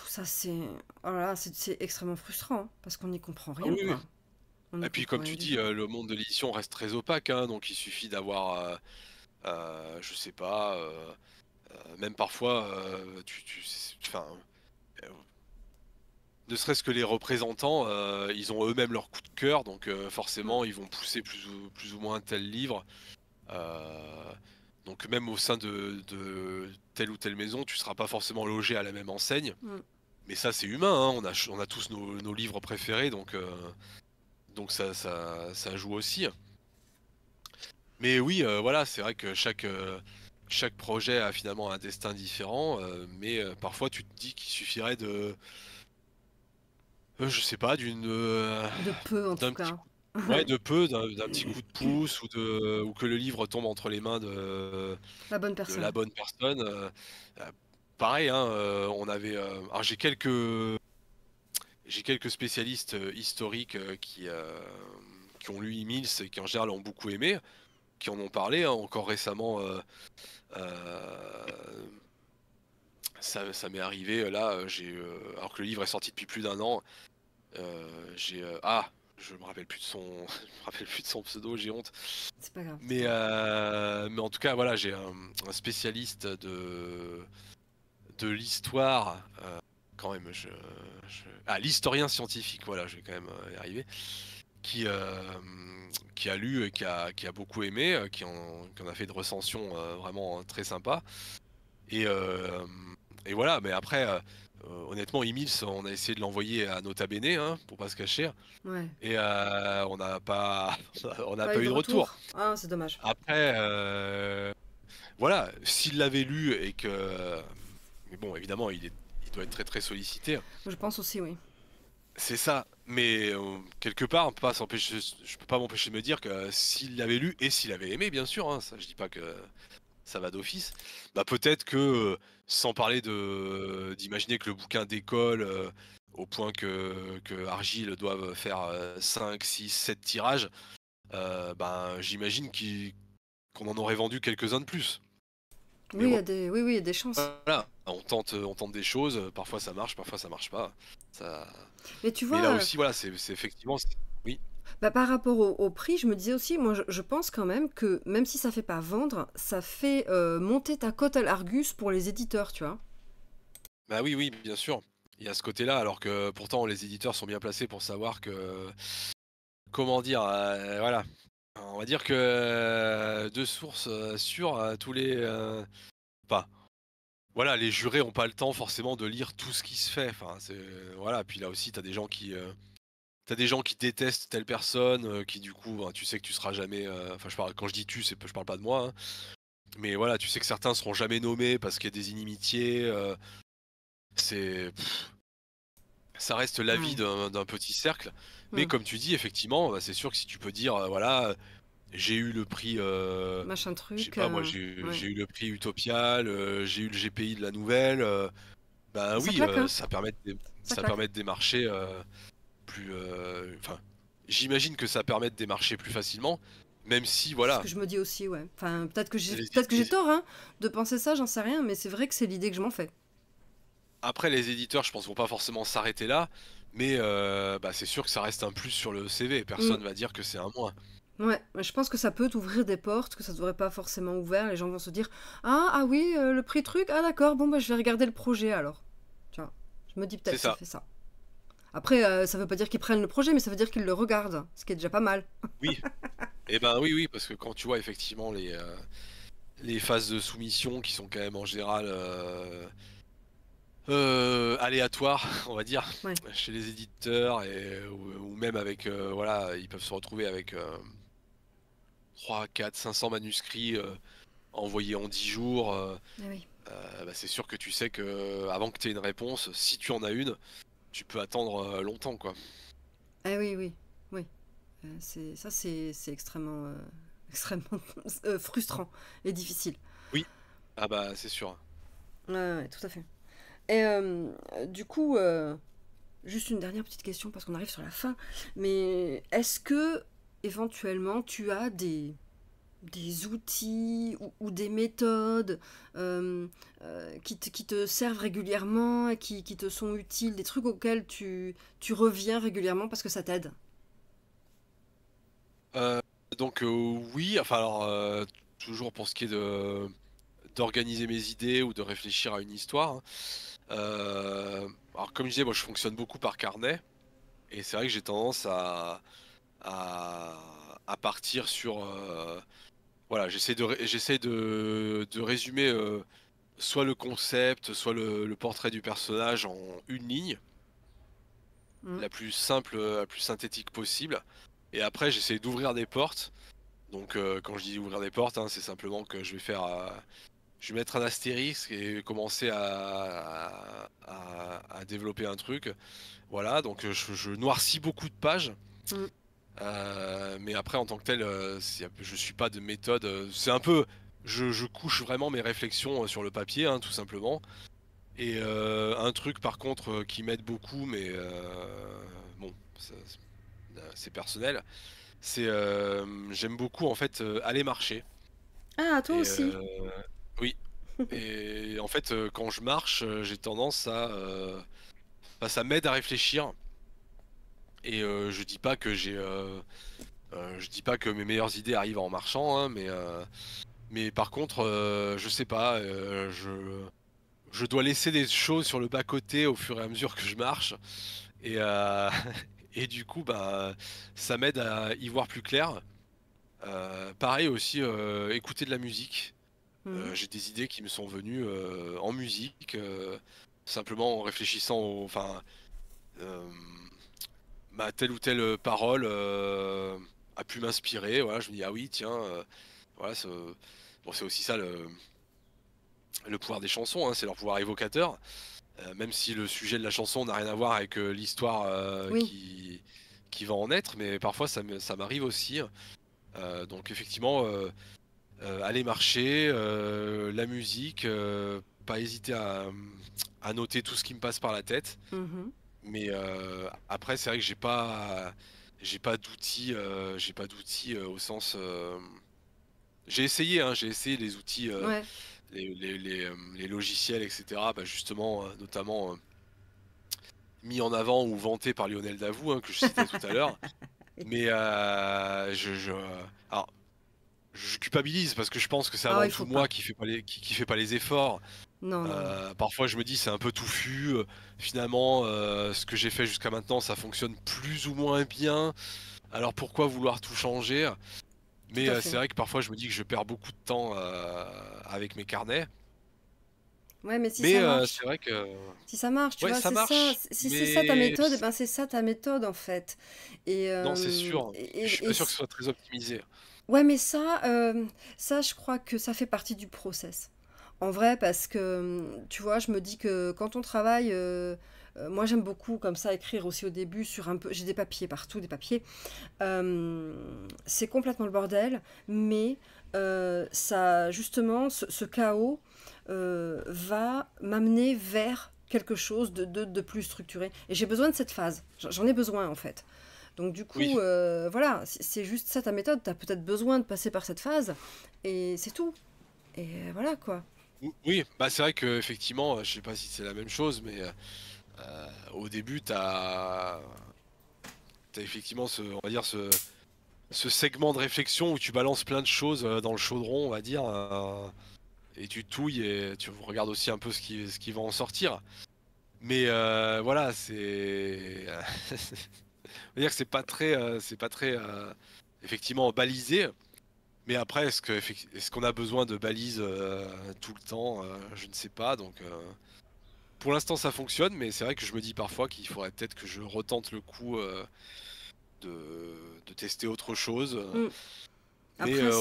S1: ça, c'est. Voilà, oh c'est extrêmement frustrant hein, parce qu'on n'y comprend ah rien.
S2: Et puis, comme tu dis, le monde de l'édition reste très opaque, hein, donc il suffit d'avoir. Euh, je sais pas. même parfois, tu, tu, enfin, ne serait-ce que les représentants, euh, ils ont eux-mêmes leur coup de cœur, donc euh, forcément mm. ils vont pousser plus ou, plus ou moins tel livre. Euh, donc même au sein de, telle ou telle maison, tu ne seras pas forcément logé à la même enseigne. Mm. Mais ça c'est humain, hein. on, a, tous nos, livres préférés, donc, ça, joue aussi. Mais oui, voilà, c'est vrai que chaque projet a finalement un destin différent, mais parfois tu te dis qu'il suffirait de, euh, je sais pas, d'une. Euh, de peu en tout cas. ouais, de peu, d'un petit coup de pouce ou, de, ou que le livre tombe entre les mains de
S1: la bonne personne. la
S2: bonne personne. Euh, pareil, hein, on avait. alors j'ai quelques. J'ai quelques spécialistes historiques qui, ont lu Emile et qui en général ont beaucoup aimé, qui en ont parlé, hein, encore récemment ça, m'est arrivé euh, là, euh, j'ai euh, alors que le livre est sorti depuis plus d'un an, j'ai ah je me rappelle plus de son, [laughs] me rappelle plus de son pseudo, j'ai honte. C'est pas grave. Mais, mais en tout cas, voilà, j'ai un... spécialiste de, de l'histoire, quand même. Je, Ah, l'historien scientifique, voilà, je vais quand même y arriver. Qui, qui a lu et qui a, qui a beaucoup aimé, qui en... qui en, a fait de recension vraiment très sympa. Et et voilà, mais après, euh, euh, honnêtement, Emils, on a essayé de l'envoyer à Nota Bene, hein, pour pas se cacher. Et on n'a pas, on a pas, [laughs] eu de retour.
S1: Ah, c'est dommage.
S2: Après, euh, voilà, s'il l'avait lu et que, mais bon, évidemment, il, doit être très très sollicité. Je pense aussi, oui. C'est ça, mais quelque part, on peut pas je peux pas m'empêcher de me dire que s'il l'avait lu et s'il avait aimé, bien sûr, hein, ça, je dis pas que ça va d'office, bah peut-être que sans parler euh, d'imaginer que le bouquin décolle euh, au point que, Argile doive faire 5, 6, 7 tirages, euh, ben, j'imagine qu'on en aurait vendu quelques-uns de plus.
S1: Oui, il y a des, oui, oui, y a des chances.
S2: Voilà, on tente, on tente des choses, parfois ça marche, parfois ça marche pas. Ça...
S1: Mais tu vois. là aussi,
S2: voilà, c'est effectivement.
S1: Bah, par rapport au, prix, je me disais aussi, moi je, pense quand même que même si ça fait pas vendre, ça fait euh, monter ta cote à l'Argus pour les éditeurs, tu vois.
S2: Bah oui, oui, bien sûr. Il y a ce côté-là, alors que pourtant les éditeurs sont bien placés pour savoir que. Comment dire euh, Voilà. On va dire que euh, deux de sources sûres, tous les. pas. voilà, les jurés n'ont pas le temps forcément de lire tout ce qui se fait. Enfin, voilà. Puis là aussi, tu as des gens qui T'as des gens qui détestent telle personne, euh, qui du coup, hein, tu sais que tu seras jamais. Euh, enfin, je parle, quand je dis tu, c'est, je parle pas de moi. Hein. mais voilà, tu sais que certains seront jamais nommés parce qu'il y a des inimitiés. Euh, c'est. ça reste l'avis mmh. d'un, petit cercle. Mais mmh. comme tu dis, effectivement, bah, c'est sûr que si tu peux dire, voilà, j'ai eu le prix. Machin
S1: truc. moi, j'ai eu
S2: le prix utopial, j'ai eu le GPI de la nouvelle. bah oui, hein. ça permet de, ça permet de démarcher plus. Euh, enfin, j'imagine que ça permet de démarcher plus facilement. Même si, voilà. ce que je
S1: me dis aussi, ouais. Enfin, peut-être que j'ai peut que j'ai tort hein, de penser ça, j'en sais rien, mais c'est vrai que c'est l'idée que je m'en fais.
S2: Après, les éditeurs, je pense, vont pas forcément s'arrêter là, mais euh, bah, c'est sûr que ça reste un plus sur le CV. Personne mm. va dire que c'est un moins.
S1: Ouais, je pense que ça peut t'ouvrir des portes que ça devrait pas forcément ouvert. Les gens vont se dire Ah, ah oui, euh, le prix truc, ah d'accord, bon, bah, je vais regarder le projet alors. Tu vois, je me dis peut-être que ça fait ça. Après, euh, ça ne veut pas dire qu'ils prennent le projet, mais ça veut dire qu'ils le regardent, ce qui est déjà pas mal.
S2: oui. Eh ben oui, oui, parce que quand tu vois effectivement les, euh, les phases de soumission qui sont quand même en général euh, aléatoires, on va dire, chez les éditeurs et, ou, même avec voilà, ils peuvent se retrouver avec 3, 4, 500 manuscrits envoyés en 10 jours. Ah bah, c'est sûr que tu sais que avant que tu aies une réponse, si tu en as une, tu peux attendre euh, longtemps, quoi.
S1: Ah oui, oui, oui. Euh, c'est ça, c'est extrêmement, euh, [laughs] extrêmement [laughs] frustrant et difficile.
S2: Oui. Ah bah, c'est sûr.
S1: Ouais, tout à fait. Et du coup, juste une dernière petite question parce qu'on arrive sur la fin. Mais est-ce que éventuellement tu as des des outils ou, des méthodes euh, euh, qui, te, servent régulièrement, qui, qui te sont utiles, des trucs auxquels tu, tu reviens régulièrement parce que ça t'aide
S2: euh, Donc oui, enfin alors toujours pour ce qui est de d'organiser mes idées ou de réfléchir à une histoire. Hein. alors comme je disais, moi je fonctionne beaucoup par carnet et c'est vrai que j'ai tendance à, à, à partir sur voilà, j'essaie de, j'essaie de, résumer euh, soit le concept, soit le, portrait du personnage en une ligne, mm. la plus simple, euh, la plus synthétique possible. Et après, j'essaie d'ouvrir des portes. Donc, euh, quand je dis ouvrir des portes, hein, c'est simplement que je vais faire. je mettre un astérisque et commencer à, développer un truc. Voilà, donc je, noircis beaucoup de pages. Mm. Euh, mais après, en tant que tel, euh, je suis pas de méthode. Euh, c'est un peu. Je, couche vraiment mes réflexions sur le papier, hein, tout simplement. Et un truc, par contre, qui m'aide beaucoup, mais bon, c'est personnel, c'est. J'aime beaucoup, en fait, aller marcher.
S1: Ah, toi aussi
S2: Oui. [laughs] Et en fait, quand je marche, j'ai tendance à. Bah, ça m'aide à réfléchir. Et euh, je dis pas que j'ai, euh, euh, je dis pas que mes meilleures idées arrivent en marchant, hein, mais mais par contre, je sais pas, je je dois laisser des choses sur le bas côté au fur et à mesure que je marche, et [laughs] et du coup bah ça m'aide à y voir plus clair. pareil aussi, écouter de la musique. Hmm. j'ai des idées qui me sont venues en musique, simplement en réfléchissant au. Enfin, Ma bah, telle ou telle euh, parole euh, a pu m'inspirer. je me dis ah oui tiens, euh, voilà, c'est aussi ça le, le pouvoir des chansons, hein, c'est leur pouvoir évocateur. même si le sujet de la chanson n'a rien à voir avec l'histoire qui, va en être, mais parfois ça m'arrive aussi. donc effectivement, aller marcher, la musique, pas hésiter à, noter tout ce qui me passe par la tête. Mhm. Mais euh, après, c'est vrai que j'ai pas, j'ai pas d'outils, euh, j'ai pas d'outils euh, au sens. j'ai essayé, hein, j'ai essayé les outils, les, logiciels, etc. Bah, justement, notamment mis en avant ou vanté par Lionel Davout, hein, que je citais tout à l'heure. [laughs] Mais je, je, alors, je culpabilise parce que je pense que c'est ah avant tout moi qui fait, pas qui fait pas les efforts.
S1: Euh,
S2: parfois, je me dis, c'est un peu touffu. Euh, finalement, euh, ce que j'ai fait jusqu'à maintenant, ça fonctionne plus ou moins bien. Alors pourquoi vouloir tout changer Mais c'est vrai que parfois, je me dis que je perds beaucoup de temps avec mes carnets.
S1: Ouais, mais si ça marche. Si ça marche, tu vois, Si c'est ça ta méthode, ben, c'est ça ta méthode en fait. non, c'est sûr. je suis pas sûr que ce soit
S2: très optimisé.
S1: Ouais, mais ça, ça, je crois que ça fait partie du process. En vrai, parce que, hum, tu vois, je me dis que quand on travaille, euh, euh, moi j'aime beaucoup comme ça écrire aussi au début sur un peu, j'ai des papiers partout, des papiers. Hum, c'est complètement le bordel, mais euh, ça, justement, ce, chaos va m'amener vers quelque chose de, plus structuré. Et j'ai besoin de cette phase, j'en ai besoin en fait. Donc du coup, voilà, c'est juste ça ta méthode, tu as peut-être besoin de passer par cette phase, et c'est tout. Et voilà quoi.
S2: Oui, bah c'est vrai que effectivement, je sais pas si c'est la même chose, mais euh, euh, au début, tu as effectivement ce, on va dire ce, ce segment de réflexion où tu balances plein de choses euh, dans le chaudron, on va dire, et tu touilles et tu regardes aussi un peu ce qui, ce va en sortir. Mais voilà, c'est, [laughs] on va dire que c'est pas très, c'est pas très effectivement balisé. Mais après, est-ce qu'on a besoin de balises euh, tout le temps euh, Je ne sais pas. Donc, euh, pour l'instant, ça fonctionne, mais c'est vrai que je me dis parfois qu'il faudrait peut-être que je retente le coup de, tester autre chose. Mm. Après,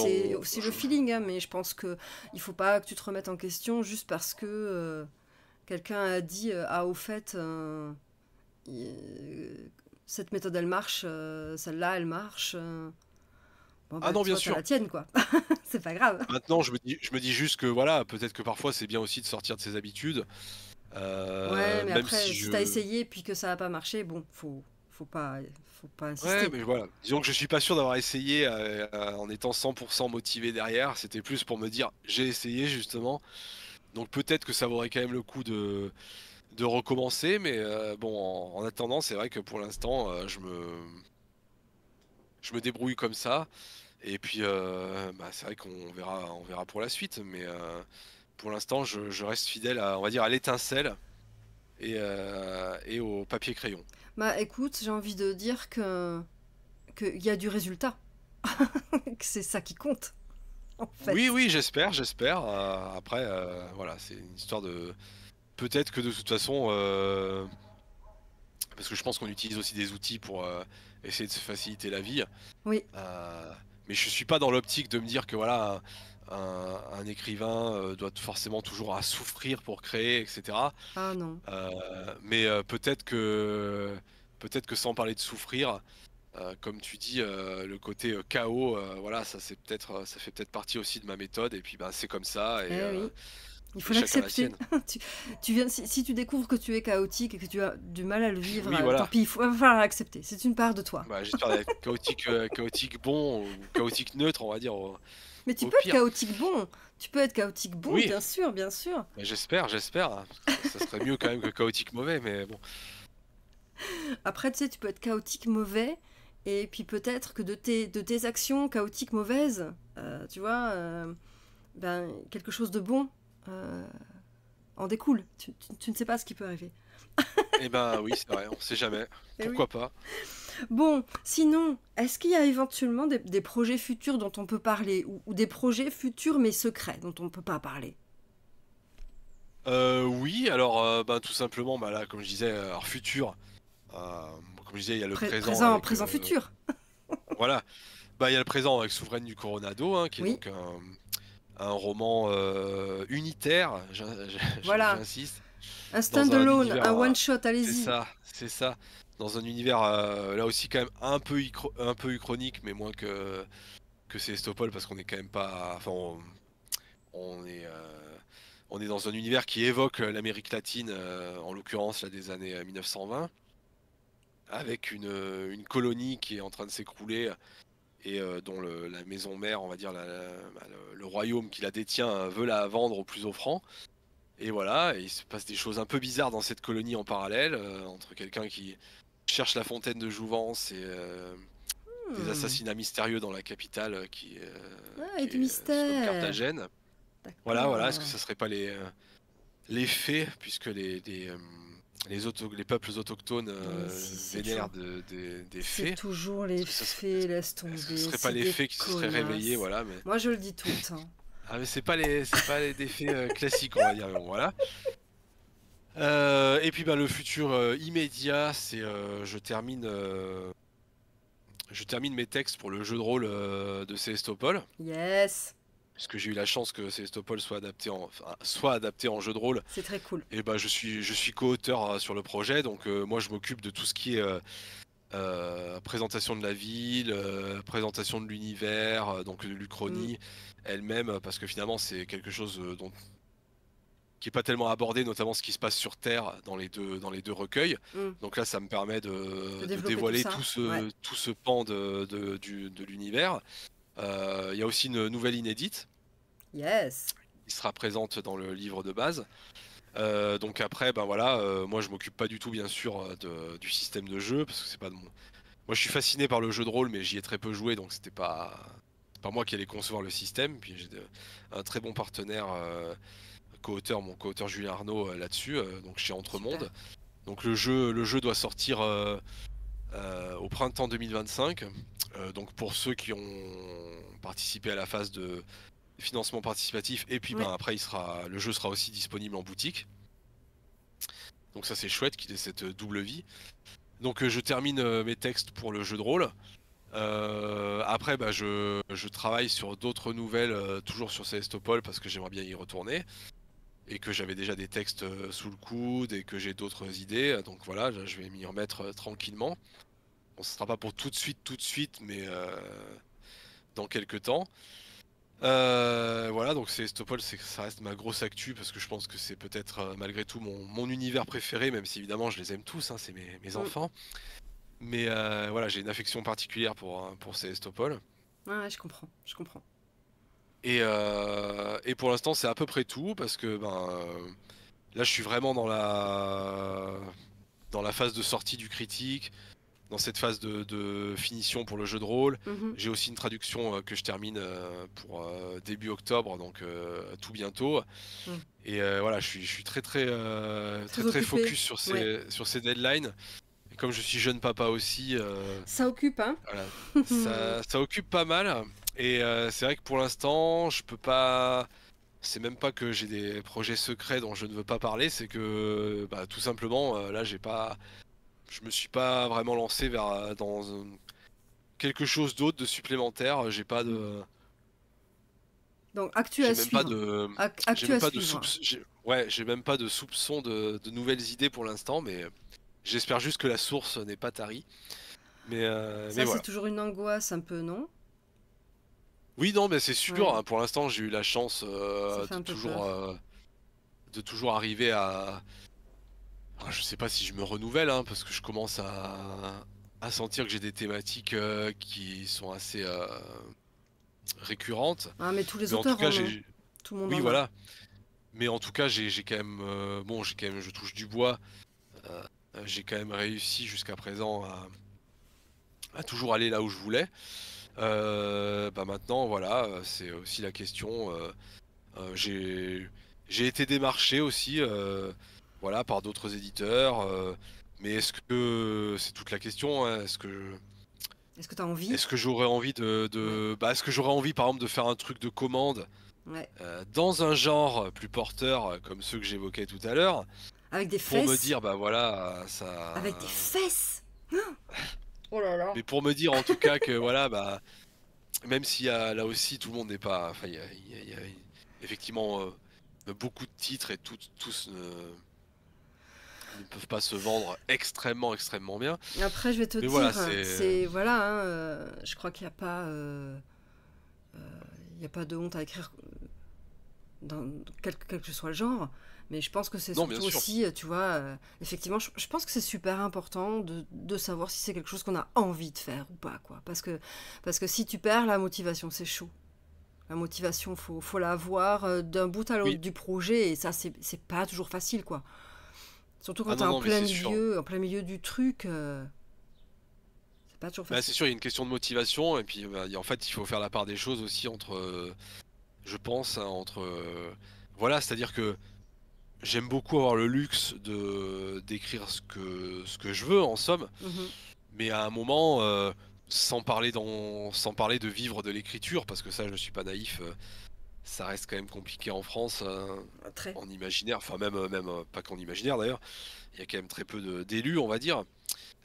S2: c'est le
S1: feeling, hein, mais je pense qu'il ne faut pas que tu te remettes en question juste parce que quelqu'un a dit Ah, au fait, cette méthode, elle marche, celle-là, elle marche ah bah, non, bien sûr. La tienne, quoi. [laughs] c'est pas grave.
S2: Maintenant, je me dis, je me dis juste que voilà, peut-être que parfois c'est bien aussi de sortir de ses habitudes. Euh, ouais, mais après, si, t'as essayé
S1: puis que ça n'a pas marché, bon, faut, faut pas, faut pas insister. Ouais, mais
S2: voilà. Disons que je suis pas sûr d'avoir essayé euh, euh, en étant 100% motivé derrière. C'était plus pour me dire j'ai essayé justement. Donc peut-être que ça vaudrait quand même le coup de, de recommencer. Mais bon, en attendant, c'est vrai que pour l'instant, je me je me débrouille comme ça. Et puis, euh, bah, c'est vrai qu'on verra, on verra pour la suite. Mais euh, pour l'instant, je, reste fidèle à, on va dire, à l'étincelle et, euh, et, au papier crayon.
S1: Bah, écoute, j'ai envie de dire que qu'il y a du résultat. [laughs] que c'est ça qui compte. Oui,
S2: oui, j'espère, j'espère. après, voilà, c'est une histoire de. Peut-être que de toute façon, parce que je pense qu'on utilise aussi des outils pour essayer de se faciliter la vie. Oui. Euh, mais je suis pas dans l'optique de me dire que voilà, un, écrivain euh, doit forcément toujours à souffrir pour créer, etc. Ah non. Euh, mais peut-être que peut-être que sans parler de souffrir, comme tu dis, le côté chaos, voilà, ça c'est peut-être, ça fait peut-être partie aussi de ma méthode. Et puis, ben, c'est comme ça. Et, eh
S1: il faut l'accepter. [laughs] tu, viens, si, tu découvres que tu es chaotique et que tu as du mal à le vivre, tant pis, il faut falloir l'accepter. C'est une part de toi. Bah,
S2: j'espère être [laughs] chaotique, euh, chaotique bon ou chaotique neutre, on va dire.
S1: Mais tu peux être chaotique bon. Tu peux être chaotique bon, bien sûr, bien sûr.
S2: Bah, j'espère, j'espère. Ça serait mieux quand même que chaotique mauvais, mais bon.
S1: Après, tu sais, tu peux être chaotique mauvais, et puis peut-être que de tes, de tes actions chaotiques mauvaises, euh, tu vois, euh, ben, quelque chose de bon euh, en découle. Tu, ne sais pas ce qui peut arriver.
S2: eh ben oui, c'est vrai, on ne sait jamais. [laughs] Eh Pourquoi pas
S1: Bon, sinon, est-ce qu'il y a éventuellement des, projets futurs dont on peut parler ou, des projets futurs mais secrets dont on ne peut pas parler
S2: euh, Oui, alors euh, ben, tout simplement, bah, comme je disais, alors futur, comme je disais, il y a le présent. Présent, présent futur. [laughs] voilà. Ben, il y a le présent avec Souveraine du Coronado, hein, qui est donc un roman euh, unitaire, j'insiste.
S1: Un standalone, un, un one-shot, allez-y. C'est ça,
S2: c'est ça. Dans un univers, euh, là aussi quand même un peu, un peu uchronique, mais moins que, que Célestopol, parce qu'on est quand même pas... Enfin, on, est euh, on est dans un univers qui évoque l'Amérique latine, en l'occurrence là des années 1920, avec une, une, colonie qui est en train de s'écrouler et euh, dont la maison mère, on va dire bah, le, royaume qui la détient, euh, veut la vendre au plus offrant. Et voilà, il se passe des choses un peu bizarres dans cette colonie en parallèle, euh, entre quelqu'un qui cherche la fontaine de Jouvence et des hmm. assassinats mystérieux dans la capitale qui, ah, est, Voilà, voilà, est-ce que ça serait pas les, les puisque les les, peuples autochtones euh, vénèrent de, des fées. C'est
S1: toujours les ce fées, laisse tomber. Ce ne seraient pas les fées qui se seraient réveillées, voilà. Mais...
S2: Moi je le dis tout le temps. Ah, mais c'est pas les, pas les, des fées euh, classiques, on va dire. voilà. Euh, et puis bah, le futur immédiat, c'est je termine je termine mes textes pour le jeu de rôle de Célestopol. Yes puisque j'ai eu la chance que Célestopol soit adapté en, soit adapté en jeu de rôle. C'est très cool. Et ben, je suis, je suis co-auteur hein, sur le projet, donc euh, moi je m'occupe de tout ce qui est euh, euh, présentation de la ville, présentation de l'univers, donc de l'Uchronie mm. elle-même, parce que finalement c'est quelque chose qui n'est pas tellement abordé, notamment ce qui se passe sur Terre dans les deux, recueils. Mm. Donc là, ça me permet de, dévoiler tout, ce, pan de, de l'univers. Euh, il y a aussi une nouvelle inédite. Yes. Qui sera présente dans le livre de base. Euh, donc après, ben voilà, euh, moi je m'occupe pas du tout bien sûr du système de jeu parce que c'est pas de Moi je suis fasciné par le jeu de rôle, mais j'y ai très peu joué, donc c'était pas pas moi qui allais concevoir le système. Puis j'ai un très bon partenaire, co-auteur, mon co-auteur Julien Arnaud là-dessus, donc chez Entremonde. monde. Donc le jeu, le jeu doit sortir euh, au printemps 2025. Euh, donc pour ceux qui ont participé à la phase de financement participatif, et puis ben, après le jeu sera aussi disponible en boutique. Donc ça c'est chouette qu'il ait cette double vie. Donc euh, je termine mes textes pour le jeu de rôle. après, ben, je, travaille sur d'autres nouvelles, toujours sur Celestopol parce que j'aimerais bien y retourner et que j'avais déjà des textes euh, sous le coude et que j'ai d'autres idées. Donc voilà, je vais m'y remettre euh, tranquillement. Bon, ce sera pas pour tout de suite, tout de suite, mais euh, dans quelques temps. voilà, donc c'est Stopol, ça reste ma grosse actu parce que je pense que c'est peut-être malgré tout mon, univers préféré, même si évidemment je les aime tous, hein, c'est mes, mm. enfants. Mais voilà, j'ai une affection particulière pour, pour Célestopol.
S1: ouais, je comprends, je comprends.
S2: Euh, et, pour l'instant, c'est à peu près tout parce que ben, euh, là, je suis vraiment dans la, dans la phase de sortie du critique, dans cette phase de, finition pour le jeu de rôle. Mhm. J'ai aussi une traduction euh, que je termine pour début octobre, donc tout bientôt. Mhm. Et voilà, je suis, très, très, très, très, focus sur ces, sur ces deadlines comme je suis jeune papa aussi.
S1: ça occupe, hein
S2: [laughs] ça, occupe pas mal. Et euh, c'est vrai que pour l'instant, je peux pas. C'est même pas que j'ai des projets secrets dont je ne veux pas parler, c'est que bah, tout simplement, euh, là, j'ai pas. Je me suis pas vraiment lancé vers euh, dans quelque chose d'autre de supplémentaire. J'ai pas de.
S1: Donc actu même pas
S2: De Ouais, j'ai même pas de soupçon de, nouvelles idées pour l'instant, mais j'espère juste que la source n'est pas tarie. Mais, c'est
S1: toujours une angoisse un peu, non
S2: oui, non, mais c'est sûr. Hein, pour l'instant, j'ai eu la chance euh, de, toujours, euh, de toujours arriver à. je sais pas si je me renouvelle, hein, parce que je commence à, sentir que j'ai des thématiques euh, qui sont assez récurrentes. Ah, mais tous les auteurs, en tout, cas, hein, Oui, voilà. Mais en tout cas, j'ai quand même. bon, j'ai quand même. Je touche du bois. j'ai quand même réussi jusqu'à présent à toujours aller là où je voulais. Euh, bah maintenant, voilà, euh, c'est aussi la question. Euh, j'ai été démarché aussi voilà, par d'autres éditeurs. mais est-ce que. C'est toute la question. Hein, est-ce que. Est-ce que tu as envie Est-ce que j'aurais envie de, de... Bah, est-ce que j'aurais envie par exemple de faire un truc de commande dans un genre plus porteur comme ceux que j'évoquais tout à l'heure
S1: Avec des fesses. Pour me dire
S2: bah voilà ça. Avec des
S1: fesses. [laughs] Oh Mais
S2: pour me dire en tout cas que voilà, bah, même si là aussi tout le monde n'est pas. Enfin, il y, a effectivement euh, beaucoup de titres et tous ne, peuvent pas se vendre extrêmement, extrêmement bien. Après, je vais te dire, voilà, c'est. Euh,
S1: voilà, hein, euh, je crois qu'il n'y a pas. il n'y a pas de honte à écrire dans quel que soit le genre. Mais je pense que c'est surtout aussi, euh, tu vois, euh, effectivement, je, pense que c'est super important de, de savoir si c'est quelque chose qu'on a envie de faire ou pas, quoi. Parce que, parce que si tu perds la motivation, c'est chaud. La motivation, faut, faut la avoir euh, d'un bout à l'autre du projet, et ça, c'est pas toujours facile, quoi. Surtout quand ah t'es en plein milieu, en plein milieu du truc. C'est pas toujours bah, facile. c'est
S2: sûr, il y a une question de motivation, et puis bah, en fait, il faut faire la part des choses aussi entre, je pense, hein, entre, voilà, c'est-à-dire que j'aime beaucoup avoir le luxe de d'écrire ce que ce que je veux en somme mhm. mais à un moment euh, sans parler dans sans parler de vivre de l'écriture parce que ça je ne suis pas naïf euh, ça reste quand même compliqué en France hein, ah, en imaginaire enfin même euh, même pas qu'en imaginaire d'ailleurs il y a quand même très peu d'élus on va dire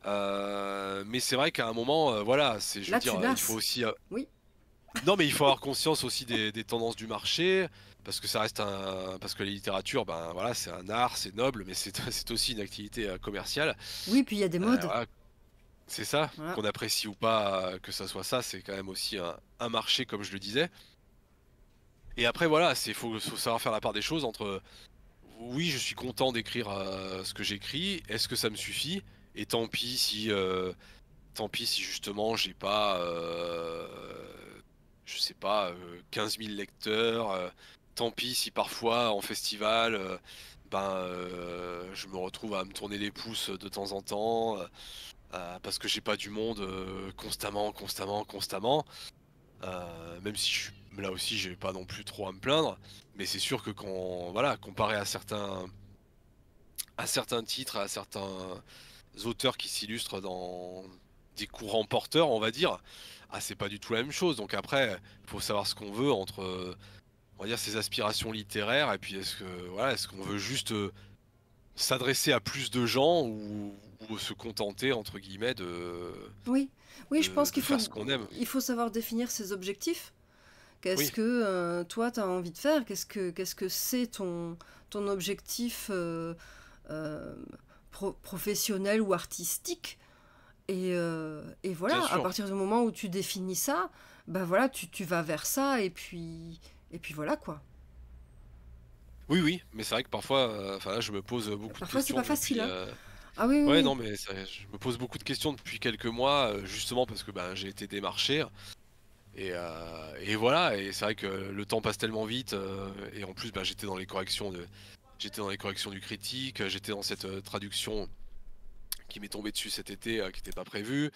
S2: mais c'est vrai qu'à un moment voilà c'est je veux dire il faut aussi oui non mais il faut avoir conscience aussi des, des tendances du marché parce que ça reste un parce que la littérature ben voilà c'est un art c'est noble mais c'est [laughs] aussi une activité euh, commerciale
S1: oui puis il y a des euh, modes
S2: c'est ça qu'on apprécie ou pas euh, que ça soit ça c'est quand même aussi un, marché comme je le disais et après voilà c'est faut, savoir faire la part des choses entre oui je suis content d'écrire ce que j'écris est-ce que ça me suffit et tant pis si euh, tant pis si justement j'ai pas je sais pas 15 000 lecteurs tant pis si parfois en festival, euh, ben, euh, je me retrouve à me tourner les pouces de temps en temps euh, parce que j'ai pas du monde constamment, constamment, constamment. même si je, là aussi j'ai pas non plus trop à me plaindre, mais c'est sûr que quand voilà comparé à certains à certains titres, à certains auteurs qui s'illustrent dans des courants porteurs, on va dire, ah c'est pas du tout la même chose. Donc après, il faut savoir ce qu'on veut entre on va dire ses aspirations littéraires et puis est-ce que voilà est-ce qu'on veut juste euh, s'adresser à plus de gens ou, se contenter entre guillemets de
S1: oui oui je pense qu'il faut il faut savoir définir ses objectifs qu'est-ce que euh, toi tu as envie de faire qu'est-ce que qu'est-ce que c'est ton ton objectif euh, professionnel ou artistique et, et voilà à partir du moment où tu définis ça ben voilà tu, tu vas vers ça et puis et puis voilà quoi.
S2: Oui, oui, mais c'est vrai que parfois, euh, enfin je me pose beaucoup de questions. Parfois, c'est pas facile. Hein. Euh, ah oui, oui. Ouais, oui. non, mais je me pose beaucoup de questions depuis quelques mois, euh, justement parce que ben, j'ai été démarché. Et, et voilà, et c'est vrai que le temps passe tellement vite. et en plus, ben, j'étais dans les corrections de, j'étais dans les corrections du critique, j'étais dans cette traduction qui m'est tombée dessus cet été, qui n'était pas prévue.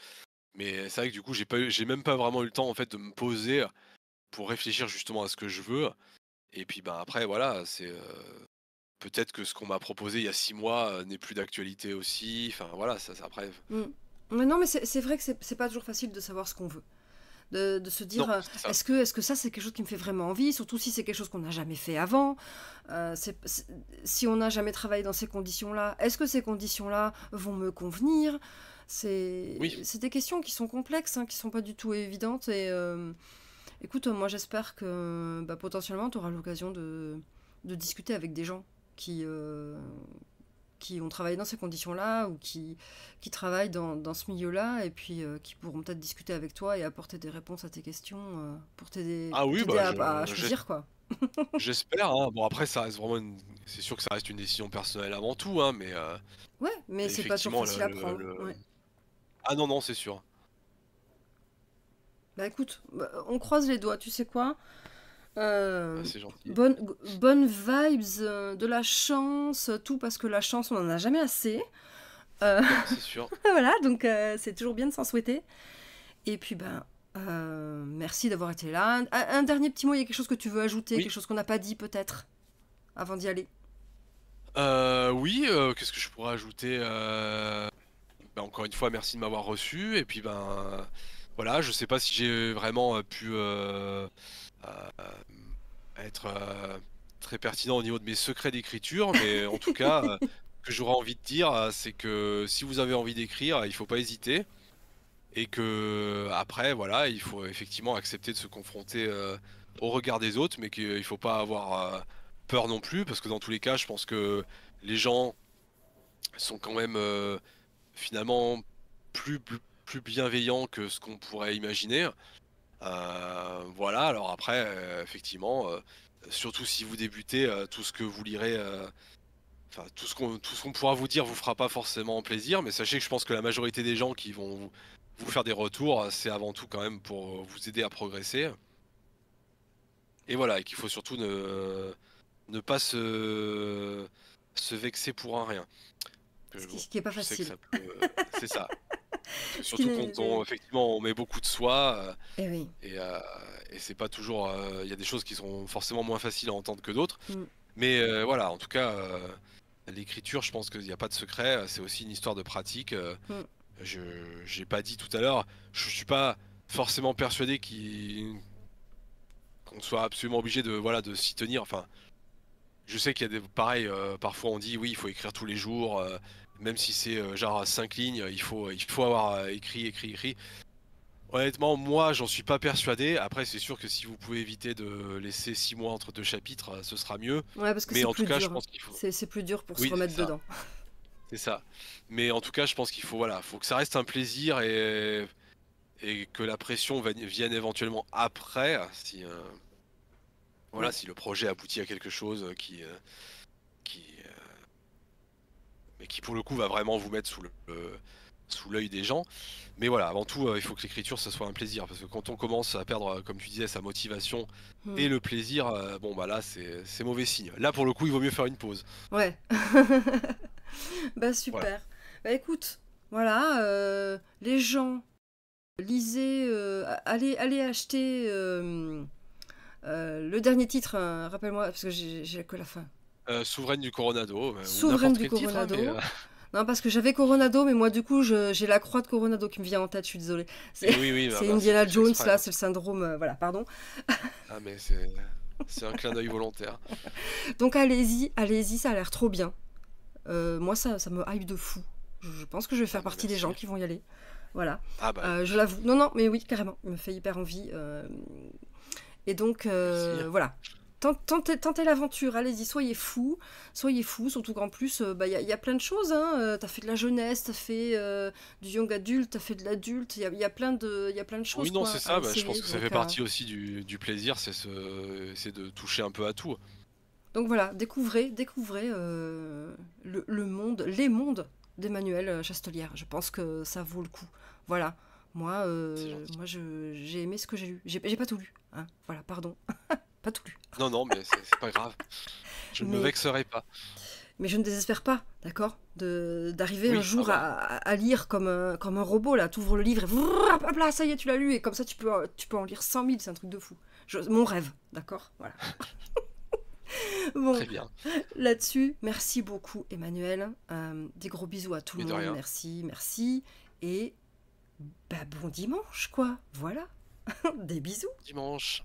S2: Mais c'est vrai que du coup, j'ai pas, j'ai même pas vraiment eu le temps en fait de me poser pour réfléchir justement à ce que je veux. Et puis ben après, voilà, c'est euh, peut-être que ce qu'on m'a proposé il y a six mois euh, n'est plus d'actualité aussi. Enfin voilà, ça, ça après.
S1: Mm. Mais non, mais c'est vrai que c'est pas toujours facile de savoir ce qu'on veut. De, se dire euh, est-ce que, est -ce que ça c'est quelque chose qui me fait vraiment envie, surtout si c'est quelque chose qu'on n'a jamais fait avant, si on n'a jamais travaillé dans ces conditions-là, est-ce que ces conditions-là vont me convenir C'est des questions qui sont complexes, hein, qui sont pas du tout évidentes et. Écoute, euh, moi j'espère que bah, potentiellement tu auras l'occasion de, discuter avec des gens qui, euh, qui ont travaillé dans ces conditions-là ou qui, qui travaillent dans, ce milieu-là et puis euh, qui pourront peut-être discuter avec toi et apporter des réponses à tes questions pour t'aider à, choisir quoi.
S2: J'espère. Bon après ça reste vraiment, c'est sûr que ça reste une décision personnelle avant tout, hein, mais.
S1: ouais, mais c'est pas toujours facile à prendre.
S2: Ah non non c'est sûr.
S1: Bah écoute, bah, on croise les doigts, tu sais quoi euh, ah, gentil. Bonne, vibes, euh, de la chance, tout parce que la chance, on n'en a jamais assez. Euh, [laughs] c'est sûr. voilà, donc euh, c'est toujours bien de s'en souhaiter. Et puis, ben, merci d'avoir été là. Un, dernier petit mot, il y a quelque chose que tu veux ajouter, quelque chose qu'on n'a pas dit peut-être, avant d'y aller
S2: Oui, qu'est-ce que je pourrais ajouter ben, Encore une fois, merci de m'avoir reçu. Et puis, ben voilà, je sais pas si j'ai vraiment euh, pu euh, euh, être très pertinent au niveau de mes secrets d'écriture, mais [laughs] en tout cas, ce que j'aurais envie de dire, c'est que si vous avez envie d'écrire, il faut pas hésiter. Et que après, voilà, il faut effectivement accepter de se confronter au regard des autres, mais qu'il faut pas avoir peur non plus, parce que dans tous les cas, je pense que les gens sont quand même finalement plus, plus, plus bienveillant que ce qu'on pourrait imaginer. Euh, voilà, alors après, euh, effectivement, euh, surtout si vous débutez, tout ce que vous lirez, enfin, tout ce qu'on pourra vous dire vous fera pas forcément plaisir, mais sachez que je pense que la majorité des gens qui vont vous, faire des retours, c'est avant tout quand même pour vous aider à progresser. Et voilà, et qu'il faut surtout ne, ne pas se, se vexer pour un rien. Ce qui n'est pas facile. c'est ça. [laughs] Surtout quand on, effectivement, on met beaucoup de soi. Euh, eh euh, et c'est pas toujours. Euh, il y a des choses qui sont forcément moins faciles à entendre que d'autres. Mm. Mais voilà, en tout cas, l'écriture, je pense qu'il n'y a pas de secret. C'est aussi une histoire de pratique. Mm. Je n'ai pas dit tout à l'heure, je suis pas forcément persuadé qu'on soit absolument obligé de voilà de s'y tenir. Enfin, je sais qu'il y a des pareil. parfois on dit oui, il faut écrire tous les jours, même si c'est euh, genre 5 lignes, il faut, euh, il faut avoir euh, écrit, écrit, écrit. Honnêtement, moi, j'en suis pas persuadé. Après, c'est sûr que si vous pouvez éviter de laisser 6 mois entre deux chapitres, ce sera mieux. Ouais, parce que Mais en tout cas, je pense
S1: C'est plus dur pour se remettre dedans.
S2: [laughs] C'est ça. Mais en tout cas, je pense qu'il faut, voilà, faut que ça reste un plaisir et, et que la pression vienne éventuellement après, si, voilà, si le projet aboutit à quelque chose qui mais qui pour le coup va vraiment vous mettre sous le, euh, sous l'œil des gens. Mais voilà, avant tout, euh, il faut que l'écriture, ça soit un plaisir. Parce que quand on commence à perdre, euh, comme tu disais, sa motivation hmm. et le plaisir, bon, bah là, c'est mauvais signe. Là, pour le coup, il vaut mieux faire une pause. Ouais. [laughs]
S1: bah, super. Bah, écoute, voilà, les gens, lisez, allez, allez acheter le dernier titre, hein, rappelle-moi, parce que j'ai que la fin.
S2: Euh, souveraine du Coronado. Euh, souveraine du hein, Coronado. Euh, [laughs]
S1: non, parce que j'avais Coronado, mais moi, du coup, j'ai la croix de Coronado qui me vient en tête, je suis désolée. C'est oui, oui, [laughs] bah, bah, Indiana Jones, là, c'est le syndrome. voilà, pardon.
S2: Ah, mais c'est un clin d'œil volontaire.
S1: [laughs] Donc, allez-y, allez-y, ça a l'air trop bien. moi, ça, ça me hype de fou. Je, pense que je vais faire ah, bah, partie des gens qui vont y aller. Voilà. Ah, je l'avoue. Non, non, mais oui, carrément. Il me fait hyper envie. Et donc, voilà. Tentez, l'aventure, allez-y, soyez fous, soyez fous, surtout qu'en plus, il euh, bah, y, a plein de choses, hein. Euh, t'as fait de la jeunesse, t'as fait euh, du young adulte, t'as fait de l'adulte, il y a, plein de, y a plein de choses. Oui, non, c'est ça, bah, je pense que ça fait partie
S2: aussi du, plaisir, c'est ce, de toucher un peu à tout.
S1: Donc voilà, découvrez, découvrez le, monde, les mondes d'Emmanuel Chastelière, je pense que ça vaut le coup, voilà. Moi, moi j'ai aimé ce que j'ai lu, j'ai pas tout lu, hein, voilà, pardon. [laughs]
S2: Pas tout lu. Non, non, mais c'est pas grave. [laughs] Je ne me vexerai pas.
S1: Mais je ne désespère pas, d'accord D'arriver un jour à, lire comme un, comme un robot, là. ouvres le livre et ça y est, tu l'as lu. Et comme ça, tu peux, tu peux en lire 100 000, c'est un truc de fou. mon rêve, d'accord Voilà. [laughs] bon, Très bien. Là-dessus, merci beaucoup, Emmanuel. Euh, des gros bisous à tout le monde. Merci, merci. Et bah, bon dimanche, quoi. Voilà. [laughs] des bisous. Dimanche.